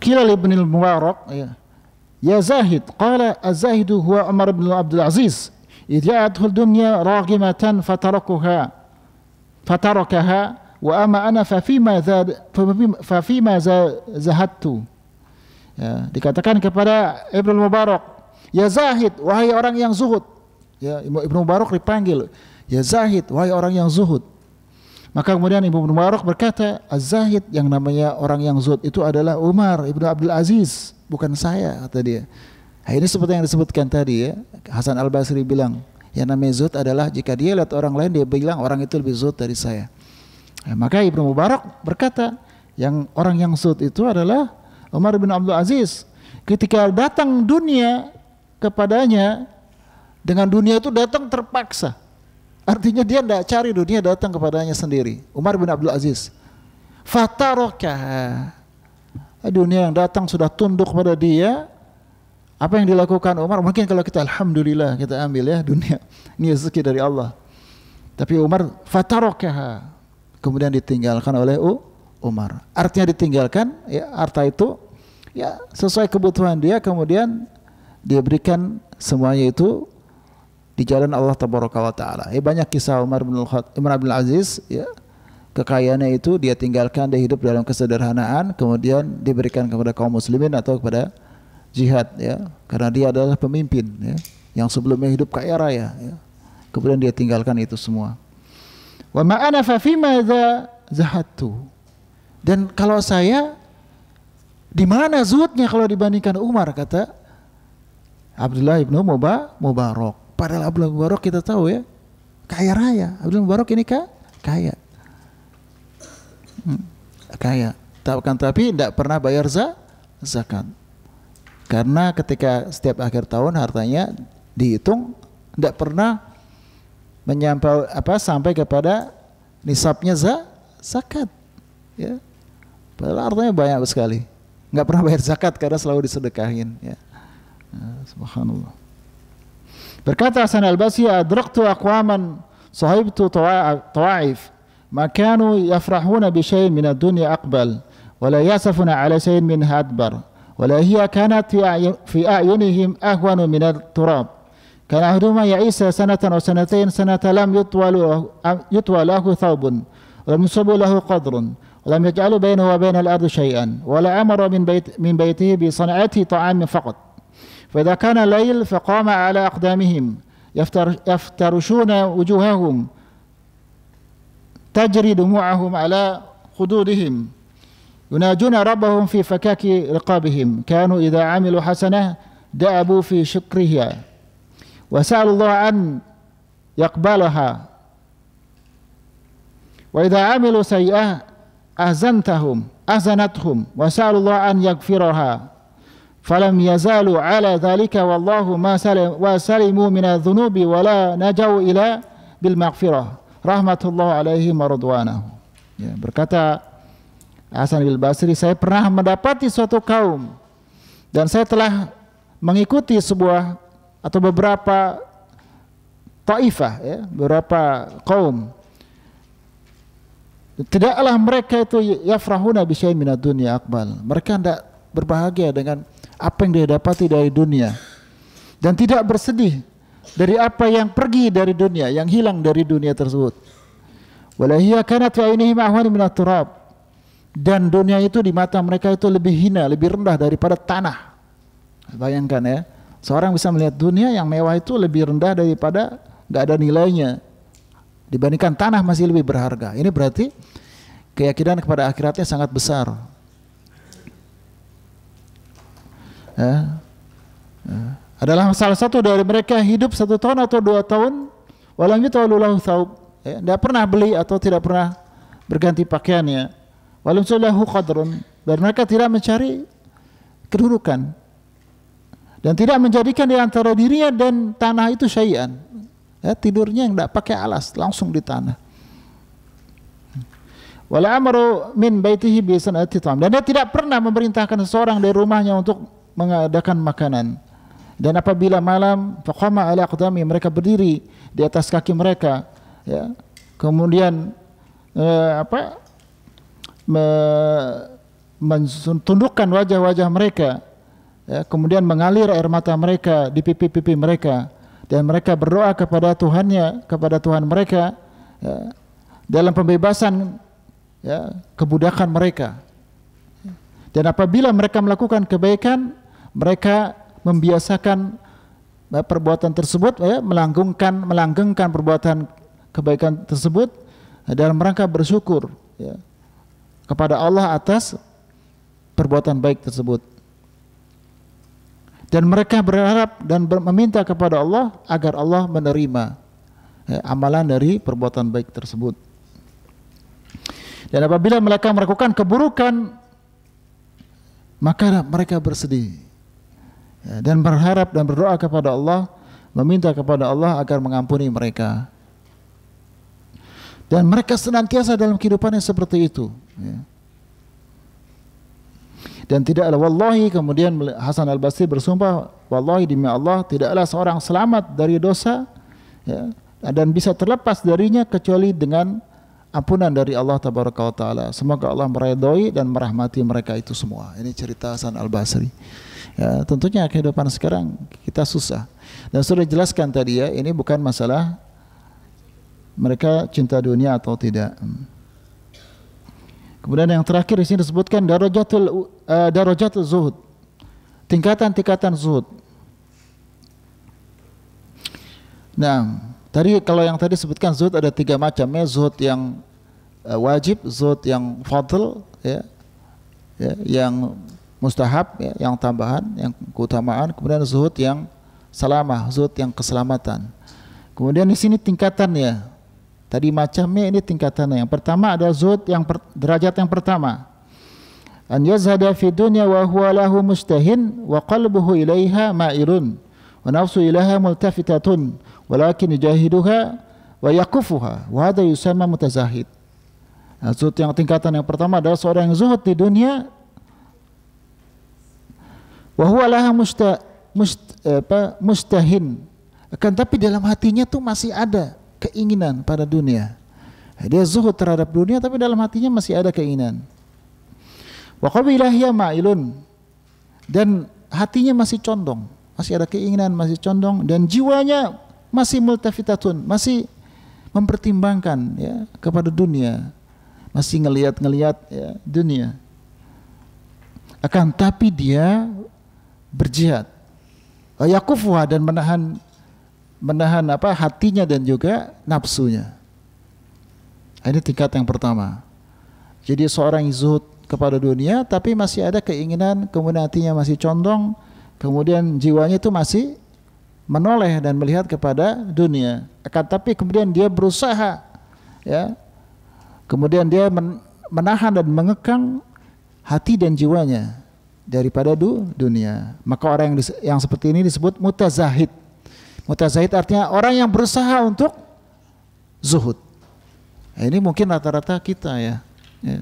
Kila li ibn al-Mubarak, ya, ya Zahid, qala az-Zahidu huwa Umar ibn Abdul Aziz, idja'athu dunya raghimatan fatarakuha, fatarakaha, wa ama ana fafima, zad, fafima zahattu. Ya, dikatakan kepada Ibnu Mubarak, Ya Zahid, wahai orang yang zuhud. Ya, Ibn Mubarak dipanggil, Ya Zahid, wahai orang yang zuhud. Maka kemudian ibnu Mubarak berkata, Az-Zahid yang namanya orang yang zut itu adalah Umar Ibnu Abdul Aziz, bukan saya, kata dia. Nah, ini seperti yang disebutkan tadi ya, Hasan Al-Basri bilang, yang namanya zut adalah jika dia lihat orang lain, dia bilang orang itu lebih zut dari saya. Nah, maka Ibnu Mubarak berkata, yang orang yang zut itu adalah Umar bin Abdul Aziz. Ketika datang dunia kepadanya, dengan dunia itu datang terpaksa. Artinya dia tidak cari dunia datang kepadanya sendiri. Umar bin Abdul Aziz. Fatarokah. Dunia yang datang sudah tunduk kepada dia. Apa yang dilakukan Umar? Mungkin kalau kita Alhamdulillah kita ambil ya dunia. Ini rezeki dari Allah. Tapi Umar fatarokah. Kemudian ditinggalkan oleh U Umar. Artinya ditinggalkan ya harta itu ya sesuai kebutuhan dia kemudian dia berikan semuanya itu di jalan Allah Tabaraka taala. Eh banyak kisah Umar bin Umar bin Aziz ya. Kekayaannya itu dia tinggalkan dia hidup dalam kesederhanaan kemudian diberikan kepada kaum muslimin atau kepada jihad ya. Karena dia adalah pemimpin ya yang sebelumnya hidup kaya raya ya. Kemudian dia tinggalkan itu semua. Wa ma ana fa fima Dan kalau saya di mana zuhudnya kalau dibandingkan Umar kata Abdullah ibnu Mubarak. Padahal Abdul Mubarak kita tahu ya kaya raya. Abdul Mubarak ini kah? kaya. Hmm, kaya. Kan tapi tidak pernah bayar za, zakat. Karena ketika setiap akhir tahun hartanya dihitung tidak pernah menyampai apa sampai kepada nisabnya za, zakat. Ya. Padahal hartanya banyak sekali. Nggak pernah bayar zakat karena selalu disedekahin. Ya. ya subhanallah. በርካታ سنلبس أدركت أقواما صهيبت طواعف ما كانوا يفرحون بشيء من الدنيا أقبل ولا يأسفون على شيء منها أدبر ولا هي كانت في أعينهم أهون من التراب كان أحدهما يعيس سنة أو سنتين سنة لم يطول يطوى له ثوب ولم يصب له قدر ولم يجعل بينه وبين الأرض شيئا ولا أمر من, بيت من بيته بصنعة طعام فقط فإذا كان ليل فقام على أقدامهم يفترشون وجوههم تجري دموعهم على خدودهم يناجون ربهم في فكاك رقابهم كانوا إذا عملوا حسنة دأبوا في شكرها وسألوا الله أن يقبلها وإذا عملوا سيئة أهزنتهم أهزنتهم وسألوا الله أن يغفرها فلم يزالوا على ذلك والله ما سلم وسلموا من الذنوب ولا نجوا إلى بالمغفرة رحمة الله bil maghfirah ya, berkata Hasan bin Basri saya pernah mendapati suatu kaum dan saya telah mengikuti sebuah atau beberapa taifah ya, beberapa kaum tidaklah mereka itu yafrahuna bisyai minad dunya akbal mereka tidak berbahagia dengan apa yang dia dapati dari dunia dan tidak bersedih dari apa yang pergi dari dunia, yang hilang dari dunia tersebut. karena turab dan dunia itu di mata mereka itu lebih hina, lebih rendah daripada tanah. Bayangkan ya, seorang bisa melihat dunia yang mewah itu lebih rendah daripada nggak ada nilainya dibandingkan tanah masih lebih berharga. Ini berarti keyakinan kepada akhiratnya sangat besar. ya, adalah salah satu dari mereka hidup satu tahun atau dua tahun walami yutawalulahu thawb ya, tidak pernah beli atau tidak pernah berganti pakaiannya walam sulahu qadrun dan mereka tidak mencari kedudukan dan tidak menjadikan di antara dirinya dan tanah itu syai'an ya, tidurnya yang tidak pakai alas langsung di tanah wala amru min baitihi bi sanati Dan dia tidak pernah memerintahkan seseorang dari rumahnya untuk mengadakan makanan. Dan apabila malam, faqama ala aqdami, mereka berdiri di atas kaki mereka. Ya. Kemudian eh, apa? Me, menundukkan wajah-wajah mereka. Ya, kemudian mengalir air mata mereka di pipi-pipi mereka dan mereka berdoa kepada Tuhannya, kepada Tuhan mereka ya, dalam pembebasan ya, kebudakan mereka. Dan apabila mereka melakukan kebaikan, mereka membiasakan eh, perbuatan tersebut ya, eh, melanggengkan melanggengkan perbuatan kebaikan tersebut eh, dalam rangka bersyukur ya, kepada Allah atas perbuatan baik tersebut dan mereka berharap dan meminta kepada Allah agar Allah menerima ya, amalan dari perbuatan baik tersebut dan apabila mereka melakukan keburukan maka mereka bersedih Ya, dan berharap dan berdoa kepada Allah meminta kepada Allah agar mengampuni mereka dan mereka senantiasa dalam kehidupannya seperti itu ya. dan tidaklah wallahi kemudian Hasan Al Basri bersumpah wallahi demi Allah tidaklah seorang selamat dari dosa ya, dan bisa terlepas darinya kecuali dengan ampunan dari Allah taala. Semoga Allah meredoi dan merahmati mereka itu semua. Ini cerita Hasan Al-Basri. Ya, tentunya kehidupan sekarang kita susah. Dan sudah jelaskan tadi ya, ini bukan masalah mereka cinta dunia atau tidak. Kemudian yang terakhir di sini disebutkan darajatul uh, eh, darajatul zuhud. Tingkatan-tingkatan zuhud. Nah, tadi kalau yang tadi sebutkan zuhud ada tiga macam ya, zuhud yang uh, wajib, zuhud yang fadl ya. ya yang mustahab ya, yang tambahan, yang keutamaan, kemudian zuhud yang selamah zuhud yang keselamatan. Kemudian di sini tingkatan ya, Tadi macamnya ini tingkatannya. Yang pertama ada zuhud yang per, derajat yang pertama. An yazhada fi dunya wa huwa lahu mustahin wa qalbuhu ilaiha ma'ilun wa nafsu ilaha multafitatun walakin yujahiduha wa yakufuha wa hadha yusama mutazahid. Nah, zuhud yang tingkatan yang pertama adalah seorang yang zuhud di dunia wa huwa laha musta, must, eh, apa, mustahin akan tapi dalam hatinya tuh masih ada keinginan pada dunia dia zuhud terhadap dunia tapi dalam hatinya masih ada keinginan wa qabilahya ma'ilun dan hatinya masih condong masih ada keinginan masih condong dan jiwanya masih multafitatun masih mempertimbangkan ya kepada dunia masih ngelihat-ngelihat ya, dunia akan tapi dia berjihad. Eh, yakufuha dan menahan menahan apa hatinya dan juga nafsunya. Nah, ini tingkat yang pertama. Jadi seorang zuhud kepada dunia tapi masih ada keinginan kemudian hatinya masih condong kemudian jiwanya itu masih menoleh dan melihat kepada dunia akan tapi kemudian dia berusaha ya kemudian dia menahan dan mengekang hati dan jiwanya daripada du dunia. Maka orang yang, yang seperti ini disebut mutazahid. Mutazahid artinya orang yang berusaha untuk zuhud. Nah, ini mungkin rata-rata kita ya. ya.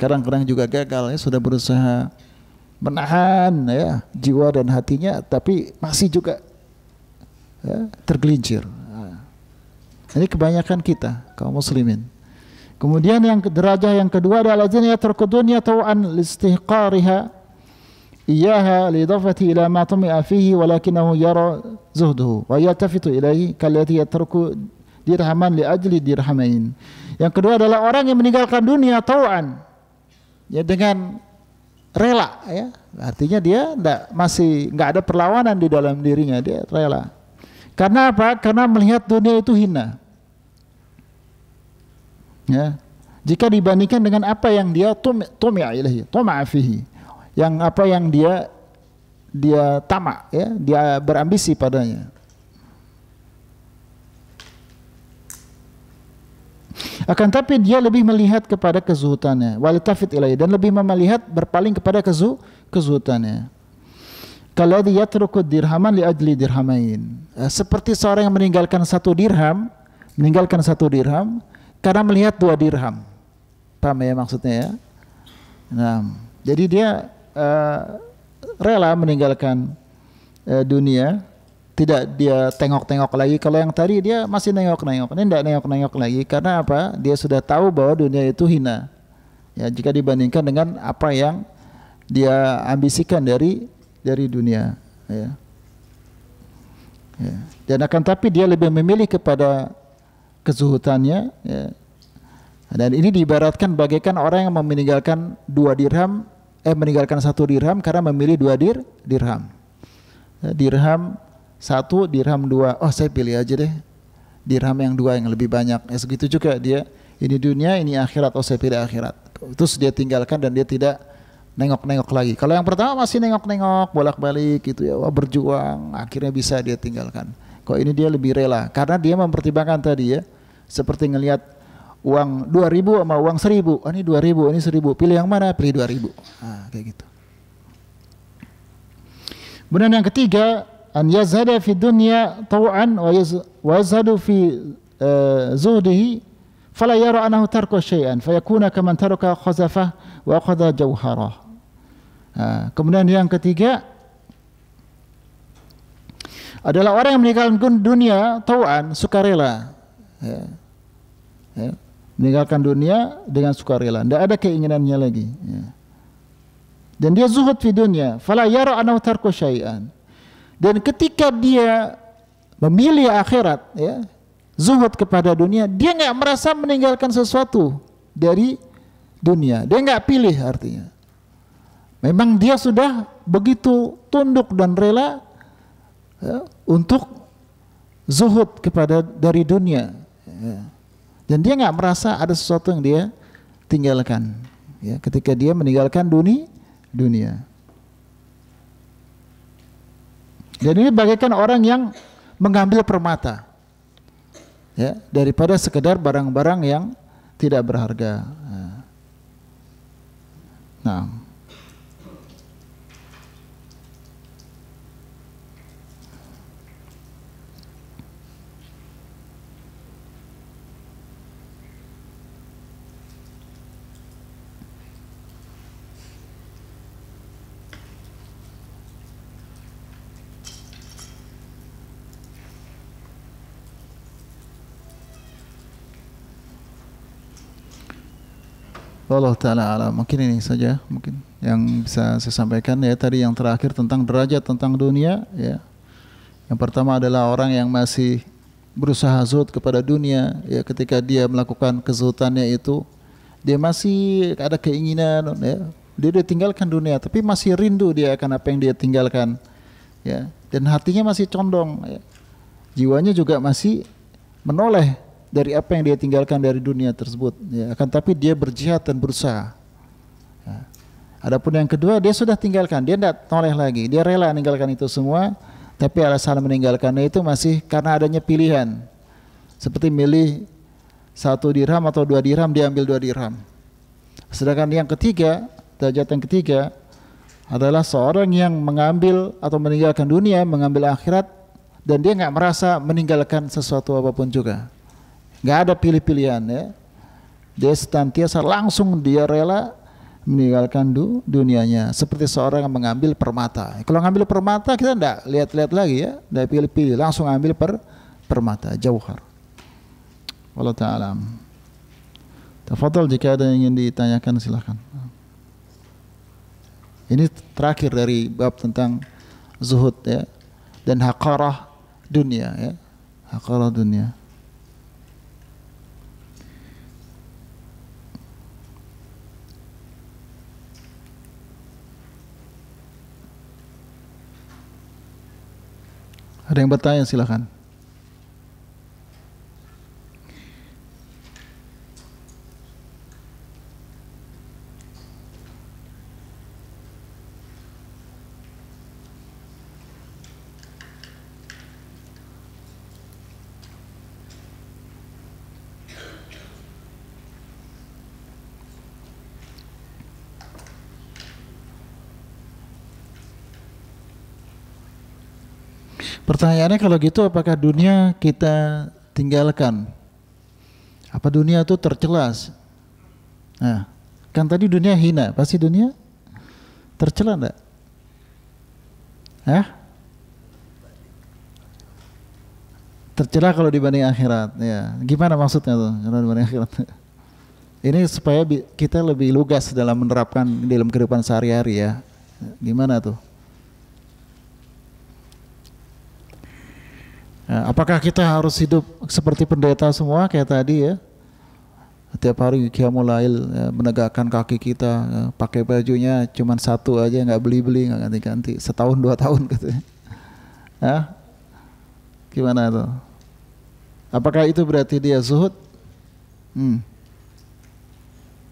Kadang-kadang juga gagal ya sudah berusaha menahan ya jiwa dan hatinya tapi masih juga ya, tergelincir. Nah, ini kebanyakan kita kaum muslimin. Kemudian yang derajah yang kedua adalah lazina yatrukudunya tawan listihqariha إياها ila إلى ما طمئ فيه ولكنه يرى wa yatafitu ilahi كالذي terku dirhaman li ajli dirhamain. Yang kedua adalah orang yang meninggalkan dunia tawan ya dengan rela ya. Artinya dia enggak masih enggak ada perlawanan di dalam dirinya, dia rela. Karena apa? Karena melihat dunia itu hina. Ya. Jika dibandingkan dengan apa yang dia tuma ilahi, tuma fihi. Yang apa yang dia dia tamak ya, dia berambisi padanya. Akan tapi dia lebih melihat kepada kezuhutannya, walitafit ilahi dan lebih melihat berpaling kepada kezu kezuhutannya. Kalau dia terukut dirhaman li ajli dirhamain. Eh, seperti seorang yang meninggalkan satu dirham, meninggalkan satu dirham karena melihat dua dirham. Paham ya maksudnya ya? Nah, jadi dia uh, rela meninggalkan uh, dunia, tidak dia tengok-tengok lagi. Kalau yang tadi dia masih nengok-nengok, ini tidak nengok-nengok lagi karena apa? Dia sudah tahu bahwa dunia itu hina. Ya, jika dibandingkan dengan apa yang dia ambisikan dari dari dunia, ya. ya. Dan akan tapi dia lebih memilih kepada kezuhutannya ya. dan ini diibaratkan bagaikan orang yang meninggalkan dua dirham eh meninggalkan satu dirham karena memilih dua dir dirham eh, dirham satu dirham dua oh saya pilih aja deh dirham yang dua yang lebih banyak ya segitu juga dia ini dunia ini akhirat oh saya pilih akhirat terus dia tinggalkan dan dia tidak nengok-nengok lagi kalau yang pertama masih nengok-nengok bolak-balik gitu ya wah berjuang akhirnya bisa dia tinggalkan kok ini dia lebih rela karena dia mempertimbangkan tadi ya seperti ngelihat uang 2000 sama uang 1000. Oh, ah, ini 2000, ini 1000. Pilih yang mana? Pilih 2000. Nah, kayak gitu. Kemudian yang ketiga, an yazhada fi dunya tau'an wa yazhadu fi eh, zuhdihi fala yara anahu tarku syai'an fayakuna kaman taraka khazafah wa akhadha jawharah. Ah, kemudian yang ketiga adalah orang yang meninggalkan dunia tau'an, sukarela ya. Ya. meninggalkan dunia dengan sukarela tidak ada keinginannya lagi ya. dan dia zuhud di dunia fala yara syai'an dan ketika dia memilih akhirat ya zuhud kepada dunia dia nggak merasa meninggalkan sesuatu dari dunia dia nggak pilih artinya memang dia sudah begitu tunduk dan rela ya, untuk zuhud kepada dari dunia ya. dan dia nggak merasa ada sesuatu yang dia tinggalkan ya ketika dia meninggalkan dunia dunia dan ini bagaikan orang yang mengambil permata ya daripada sekedar barang-barang yang tidak berharga nah Allah taala alam. Mungkin ini saja mungkin yang bisa saya sampaikan ya tadi yang terakhir tentang derajat tentang dunia ya. Yang pertama adalah orang yang masih berusaha zuhud kepada dunia ya ketika dia melakukan kezutannya itu dia masih ada keinginan ya dia udah tinggalkan dunia tapi masih rindu dia akan apa yang dia tinggalkan ya dan hatinya masih condong ya. jiwanya juga masih menoleh dari apa yang dia tinggalkan dari dunia tersebut. Ya, akan tapi dia berjihad dan berusaha. Ya. Adapun yang kedua dia sudah tinggalkan, dia tidak toleh lagi, dia rela meninggalkan itu semua. Tapi alasan meninggalkannya itu masih karena adanya pilihan. Seperti milih satu dirham atau dua dirham, dia ambil dua dirham. Sedangkan yang ketiga, derajat yang ketiga adalah seorang yang mengambil atau meninggalkan dunia, mengambil akhirat, dan dia nggak merasa meninggalkan sesuatu apapun juga nggak ada pilih-pilihan ya. Dia senantiasa langsung dia rela meninggalkan du dunianya seperti seorang yang mengambil permata. Kalau ngambil permata kita ndak lihat-lihat lagi ya, ndak pilih-pilih, langsung ambil per permata jauhar. Allah taala. Tafadhol jika ada yang ingin ditanyakan silahkan. Ini terakhir dari bab tentang zuhud ya dan hakarah dunia ya. Hakarah dunia. Ada yang bertanya silahkan. Pertanyaannya kalau gitu apakah dunia kita tinggalkan? Apa dunia itu tercelas? Nah, kan tadi dunia hina, pasti dunia tercela enggak? Hah? Tercela kalau dibanding akhirat, ya. Gimana maksudnya tuh kalau dibanding akhirat? Ini supaya kita lebih lugas dalam menerapkan dalam kehidupan sehari-hari ya. Gimana tuh? Eh, apakah kita harus hidup seperti pendeta semua kayak tadi ya? Setiap hari mulai ya, menegakkan kaki kita, ya, pakai bajunya cuma satu aja, nggak beli-beli, nggak ganti-ganti, setahun dua tahun gitu, Ya? ya? Gimana tuh? Apakah itu berarti dia zuhud? Hmm.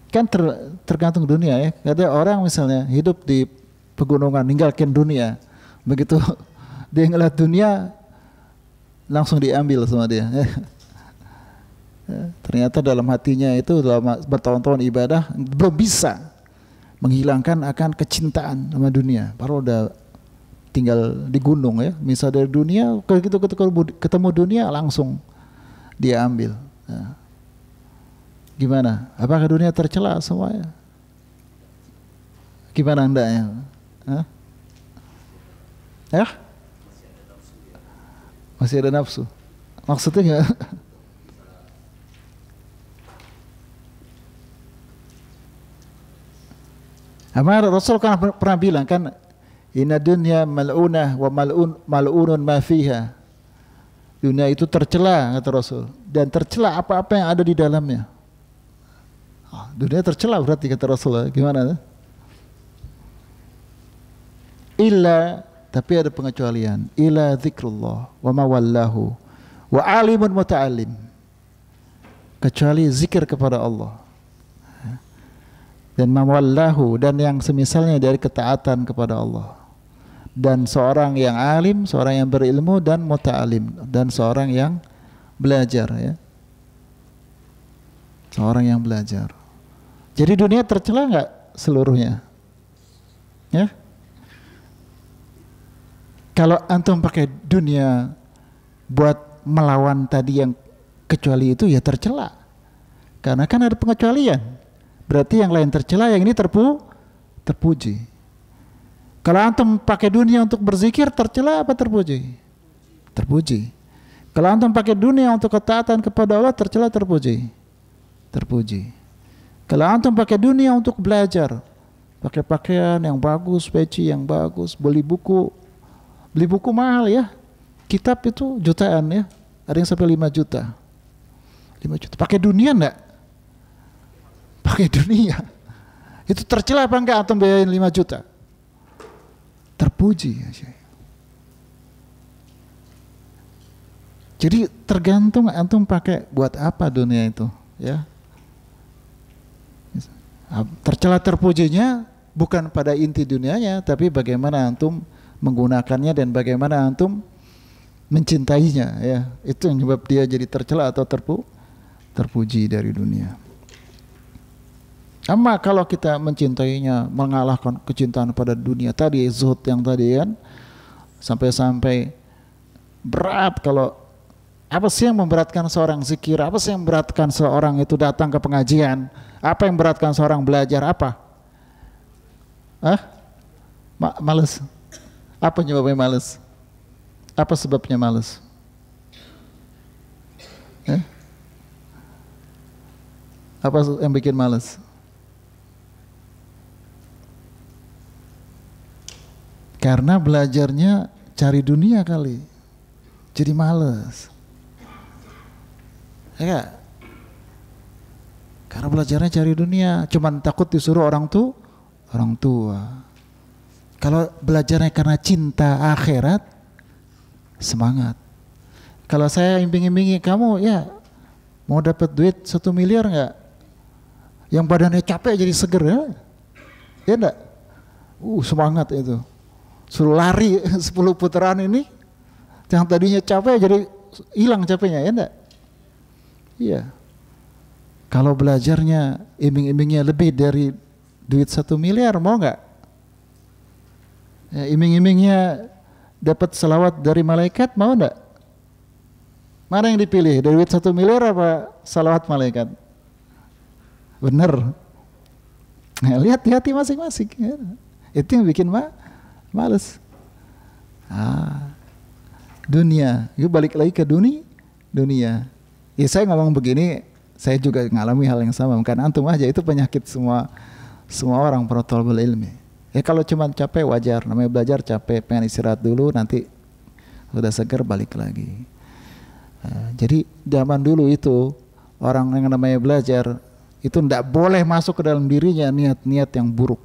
Kan ter, tergantung dunia ya. Ada orang misalnya hidup di pegunungan, ninggalkan dunia. Begitu dia ngeliat dunia, langsung diambil sama dia. Eh, ternyata dalam hatinya itu dalam bertahun-tahun ibadah belum bisa menghilangkan akan kecintaan sama dunia. Baru udah tinggal di gunung ya, misal dari dunia kalau gitu, gitu ketemu dunia langsung dia ambil. Nah, gimana? Apakah dunia tercela semua ya? Gimana anda ya? Ya? Masih ada nafsu. Maksudnya enggak? Amar Rasul kan pernah bilang kan Inna dunya mal'una wa mal'un mal'unun ma fiha. Dunia itu tercela kata Rasul dan tercela apa-apa yang ada di dalamnya. Ah, dunia tercela berarti kata Rasul. Gimana? Illa tapi ada pengecualian. Ila zikrullah wa mawallahu wa alimun muta'alim. Kecuali zikir kepada Allah. Dan mawallahu dan yang semisalnya dari ketaatan kepada Allah. Dan seorang yang alim, seorang yang berilmu dan muta'alim. Dan seorang yang belajar ya. Seorang yang belajar. Jadi dunia tercela nggak seluruhnya? Ya? kalau antum pakai dunia buat melawan tadi yang kecuali itu ya tercela. Karena kan ada pengecualian. Berarti yang lain tercela, yang ini terpu terpuji. Kalau antum pakai dunia untuk berzikir tercela apa terpuji? Terpuji. Kalau antum pakai dunia untuk ketaatan kepada Allah tercela terpuji. Terpuji. Kalau antum pakai dunia untuk belajar, pakai pakaian yang bagus, peci yang bagus, beli buku Beli buku mahal ya. Kitab itu jutaan ya. Ada yang sampai 5 juta. 5 juta. Pakai dunia enggak? Pakai dunia. Itu tercela apa enggak atau biayain 5 juta? Terpuji ya Jadi tergantung antum pakai buat apa dunia itu, ya. Tercela terpujinya bukan pada inti dunianya, tapi bagaimana antum menggunakannya dan bagaimana antum mencintainya ya itu yang menyebab dia jadi tercela atau terpu terpuji dari dunia Amma kalau kita mencintainya mengalahkan kecintaan pada dunia tadi zuhud yang tadi kan sampai-sampai berat kalau apa sih yang memberatkan seorang zikir apa sih yang memberatkan seorang itu datang ke pengajian apa yang memberatkan seorang belajar apa ah Ma males apa penyebabnya malas? Apa sebabnya malas? Eh? Apa yang bikin malas? Karena belajarnya cari dunia kali. Jadi males. Ya Karena belajarnya cari dunia, cuman takut disuruh orang tuh orang tua. Kalau belajarnya karena cinta akhirat, semangat. Kalau saya imbing imbingi kamu ya mau dapat duit satu miliar nggak? Yang badannya capek jadi seger ya? Ya enggak? Uh semangat itu. Suruh lari 10 putaran ini yang tadinya capek jadi hilang capeknya ya enggak? Iya. Kalau belajarnya iming-imingnya lebih dari duit satu miliar mau nggak? ya, iming-imingnya dapat selawat dari malaikat mau enggak? Mana yang dipilih? Dari duit satu miliar apa salawat malaikat? Bener. Nah, ya, lihat di hati masing-masing. Ya. Itu yang bikin ma males. Ah, dunia. Yuk balik lagi ke dunia. Dunia. Ya saya ngomong begini, saya juga ngalami hal yang sama. Bukan antum aja, itu penyakit semua semua orang protokol ilmi. Ya kalau cuma capek wajar, namanya belajar capek, pengen istirahat dulu, nanti udah segar balik lagi. Eh, jadi zaman dulu itu orang yang namanya belajar itu tidak boleh masuk ke dalam dirinya niat-niat yang buruk.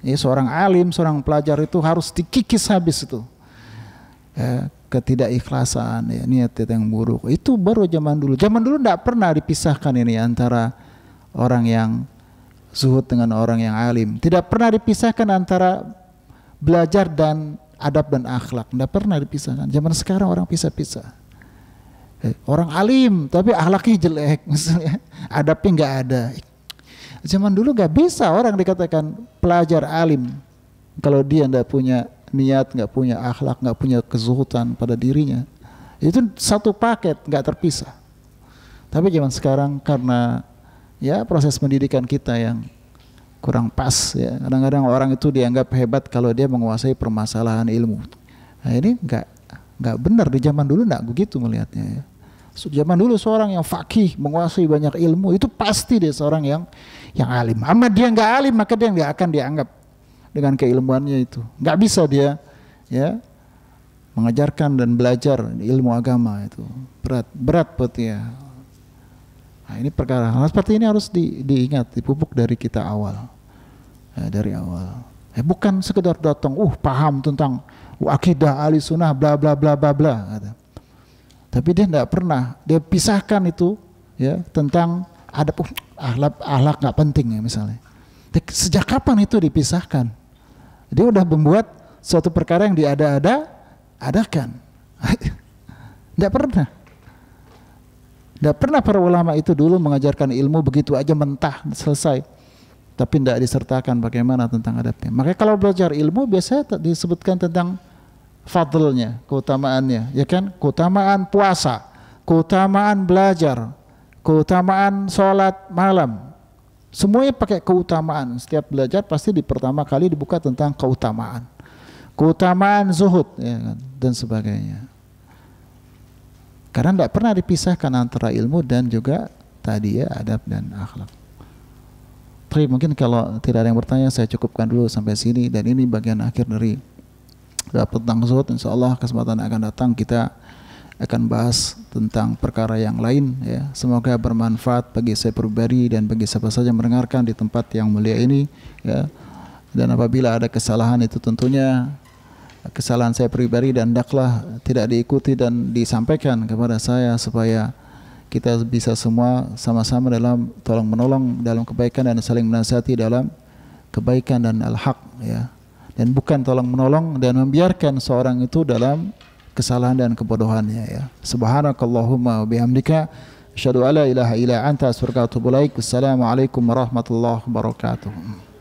Ya, seorang alim, seorang pelajar itu harus dikikis habis itu. Ya, ketidakikhlasan, ya, niat-niat yang buruk. Itu baru zaman dulu. Zaman dulu tidak pernah dipisahkan ini antara orang yang zuhud dengan orang yang alim. Tidak pernah dipisahkan antara belajar dan adab dan akhlak. Tidak pernah dipisahkan. Zaman sekarang orang pisah-pisah. Eh, orang alim tapi akhlaknya jelek misalnya. Adabnya nggak ada. Zaman dulu nggak bisa orang dikatakan pelajar alim kalau dia nggak punya niat, nggak punya akhlak, nggak punya kezuhutan pada dirinya. Itu satu paket, nggak terpisah. Tapi zaman sekarang karena ya proses pendidikan kita yang kurang pas ya. Kadang-kadang orang itu dianggap hebat kalau dia menguasai permasalahan ilmu. Nah, ini enggak enggak benar di zaman dulu enggak begitu melihatnya ya. Zaman dulu seorang yang fakih menguasai banyak ilmu itu pasti dia seorang yang yang alim. Amat dia nggak alim maka dia nggak akan dianggap dengan keilmuannya itu. Nggak bisa dia ya mengajarkan dan belajar ilmu agama itu berat berat buat ya. Nah, ini perkara hal seperti ini harus di, diingat, dipupuk dari kita awal. Ya, dari awal. Ya, bukan sekedar datang, uh paham tentang uh, akidah ahli sunnah bla bla bla bla bla. Gitu. Tapi dia tidak pernah dia pisahkan itu ya tentang ada uh, ahlak ahlak nggak penting ya misalnya. Sejak kapan itu dipisahkan? Dia udah membuat suatu perkara yang diada-ada adakan. Tidak pernah. Tidak pernah para ulama itu dulu mengajarkan ilmu begitu aja mentah selesai. Tapi tidak disertakan bagaimana tentang adabnya. Makanya kalau belajar ilmu biasanya disebutkan tentang fadlnya, keutamaannya, ya kan? Keutamaan puasa, keutamaan belajar, keutamaan sholat malam. Semuanya pakai keutamaan. Setiap belajar pasti di pertama kali dibuka tentang keutamaan. Keutamaan zuhud ya kan? dan sebagainya. Karena tidak pernah dipisahkan antara ilmu dan juga tadi ya adab dan akhlak. Tapi mungkin kalau tidak ada yang bertanya saya cukupkan dulu sampai sini dan ini bagian akhir dari rapat tentang zuhud. Insya Allah kesempatan akan datang kita akan bahas tentang perkara yang lain ya. Semoga bermanfaat bagi saya pribadi dan bagi siapa saja yang mendengarkan di tempat yang mulia ini ya. Dan apabila ada kesalahan itu tentunya kesalahan saya pribadi dan daklah tidak diikuti dan disampaikan kepada saya supaya kita bisa semua sama-sama dalam tolong menolong dalam kebaikan dan saling menasihati dalam kebaikan dan al-haq ya dan bukan tolong menolong dan membiarkan seorang itu dalam kesalahan dan kebodohannya ya subhanakallahumma bihamdika asyhadu alla ilaha illa anta astaghfiruka wa atubu warahmatullahi wabarakatuh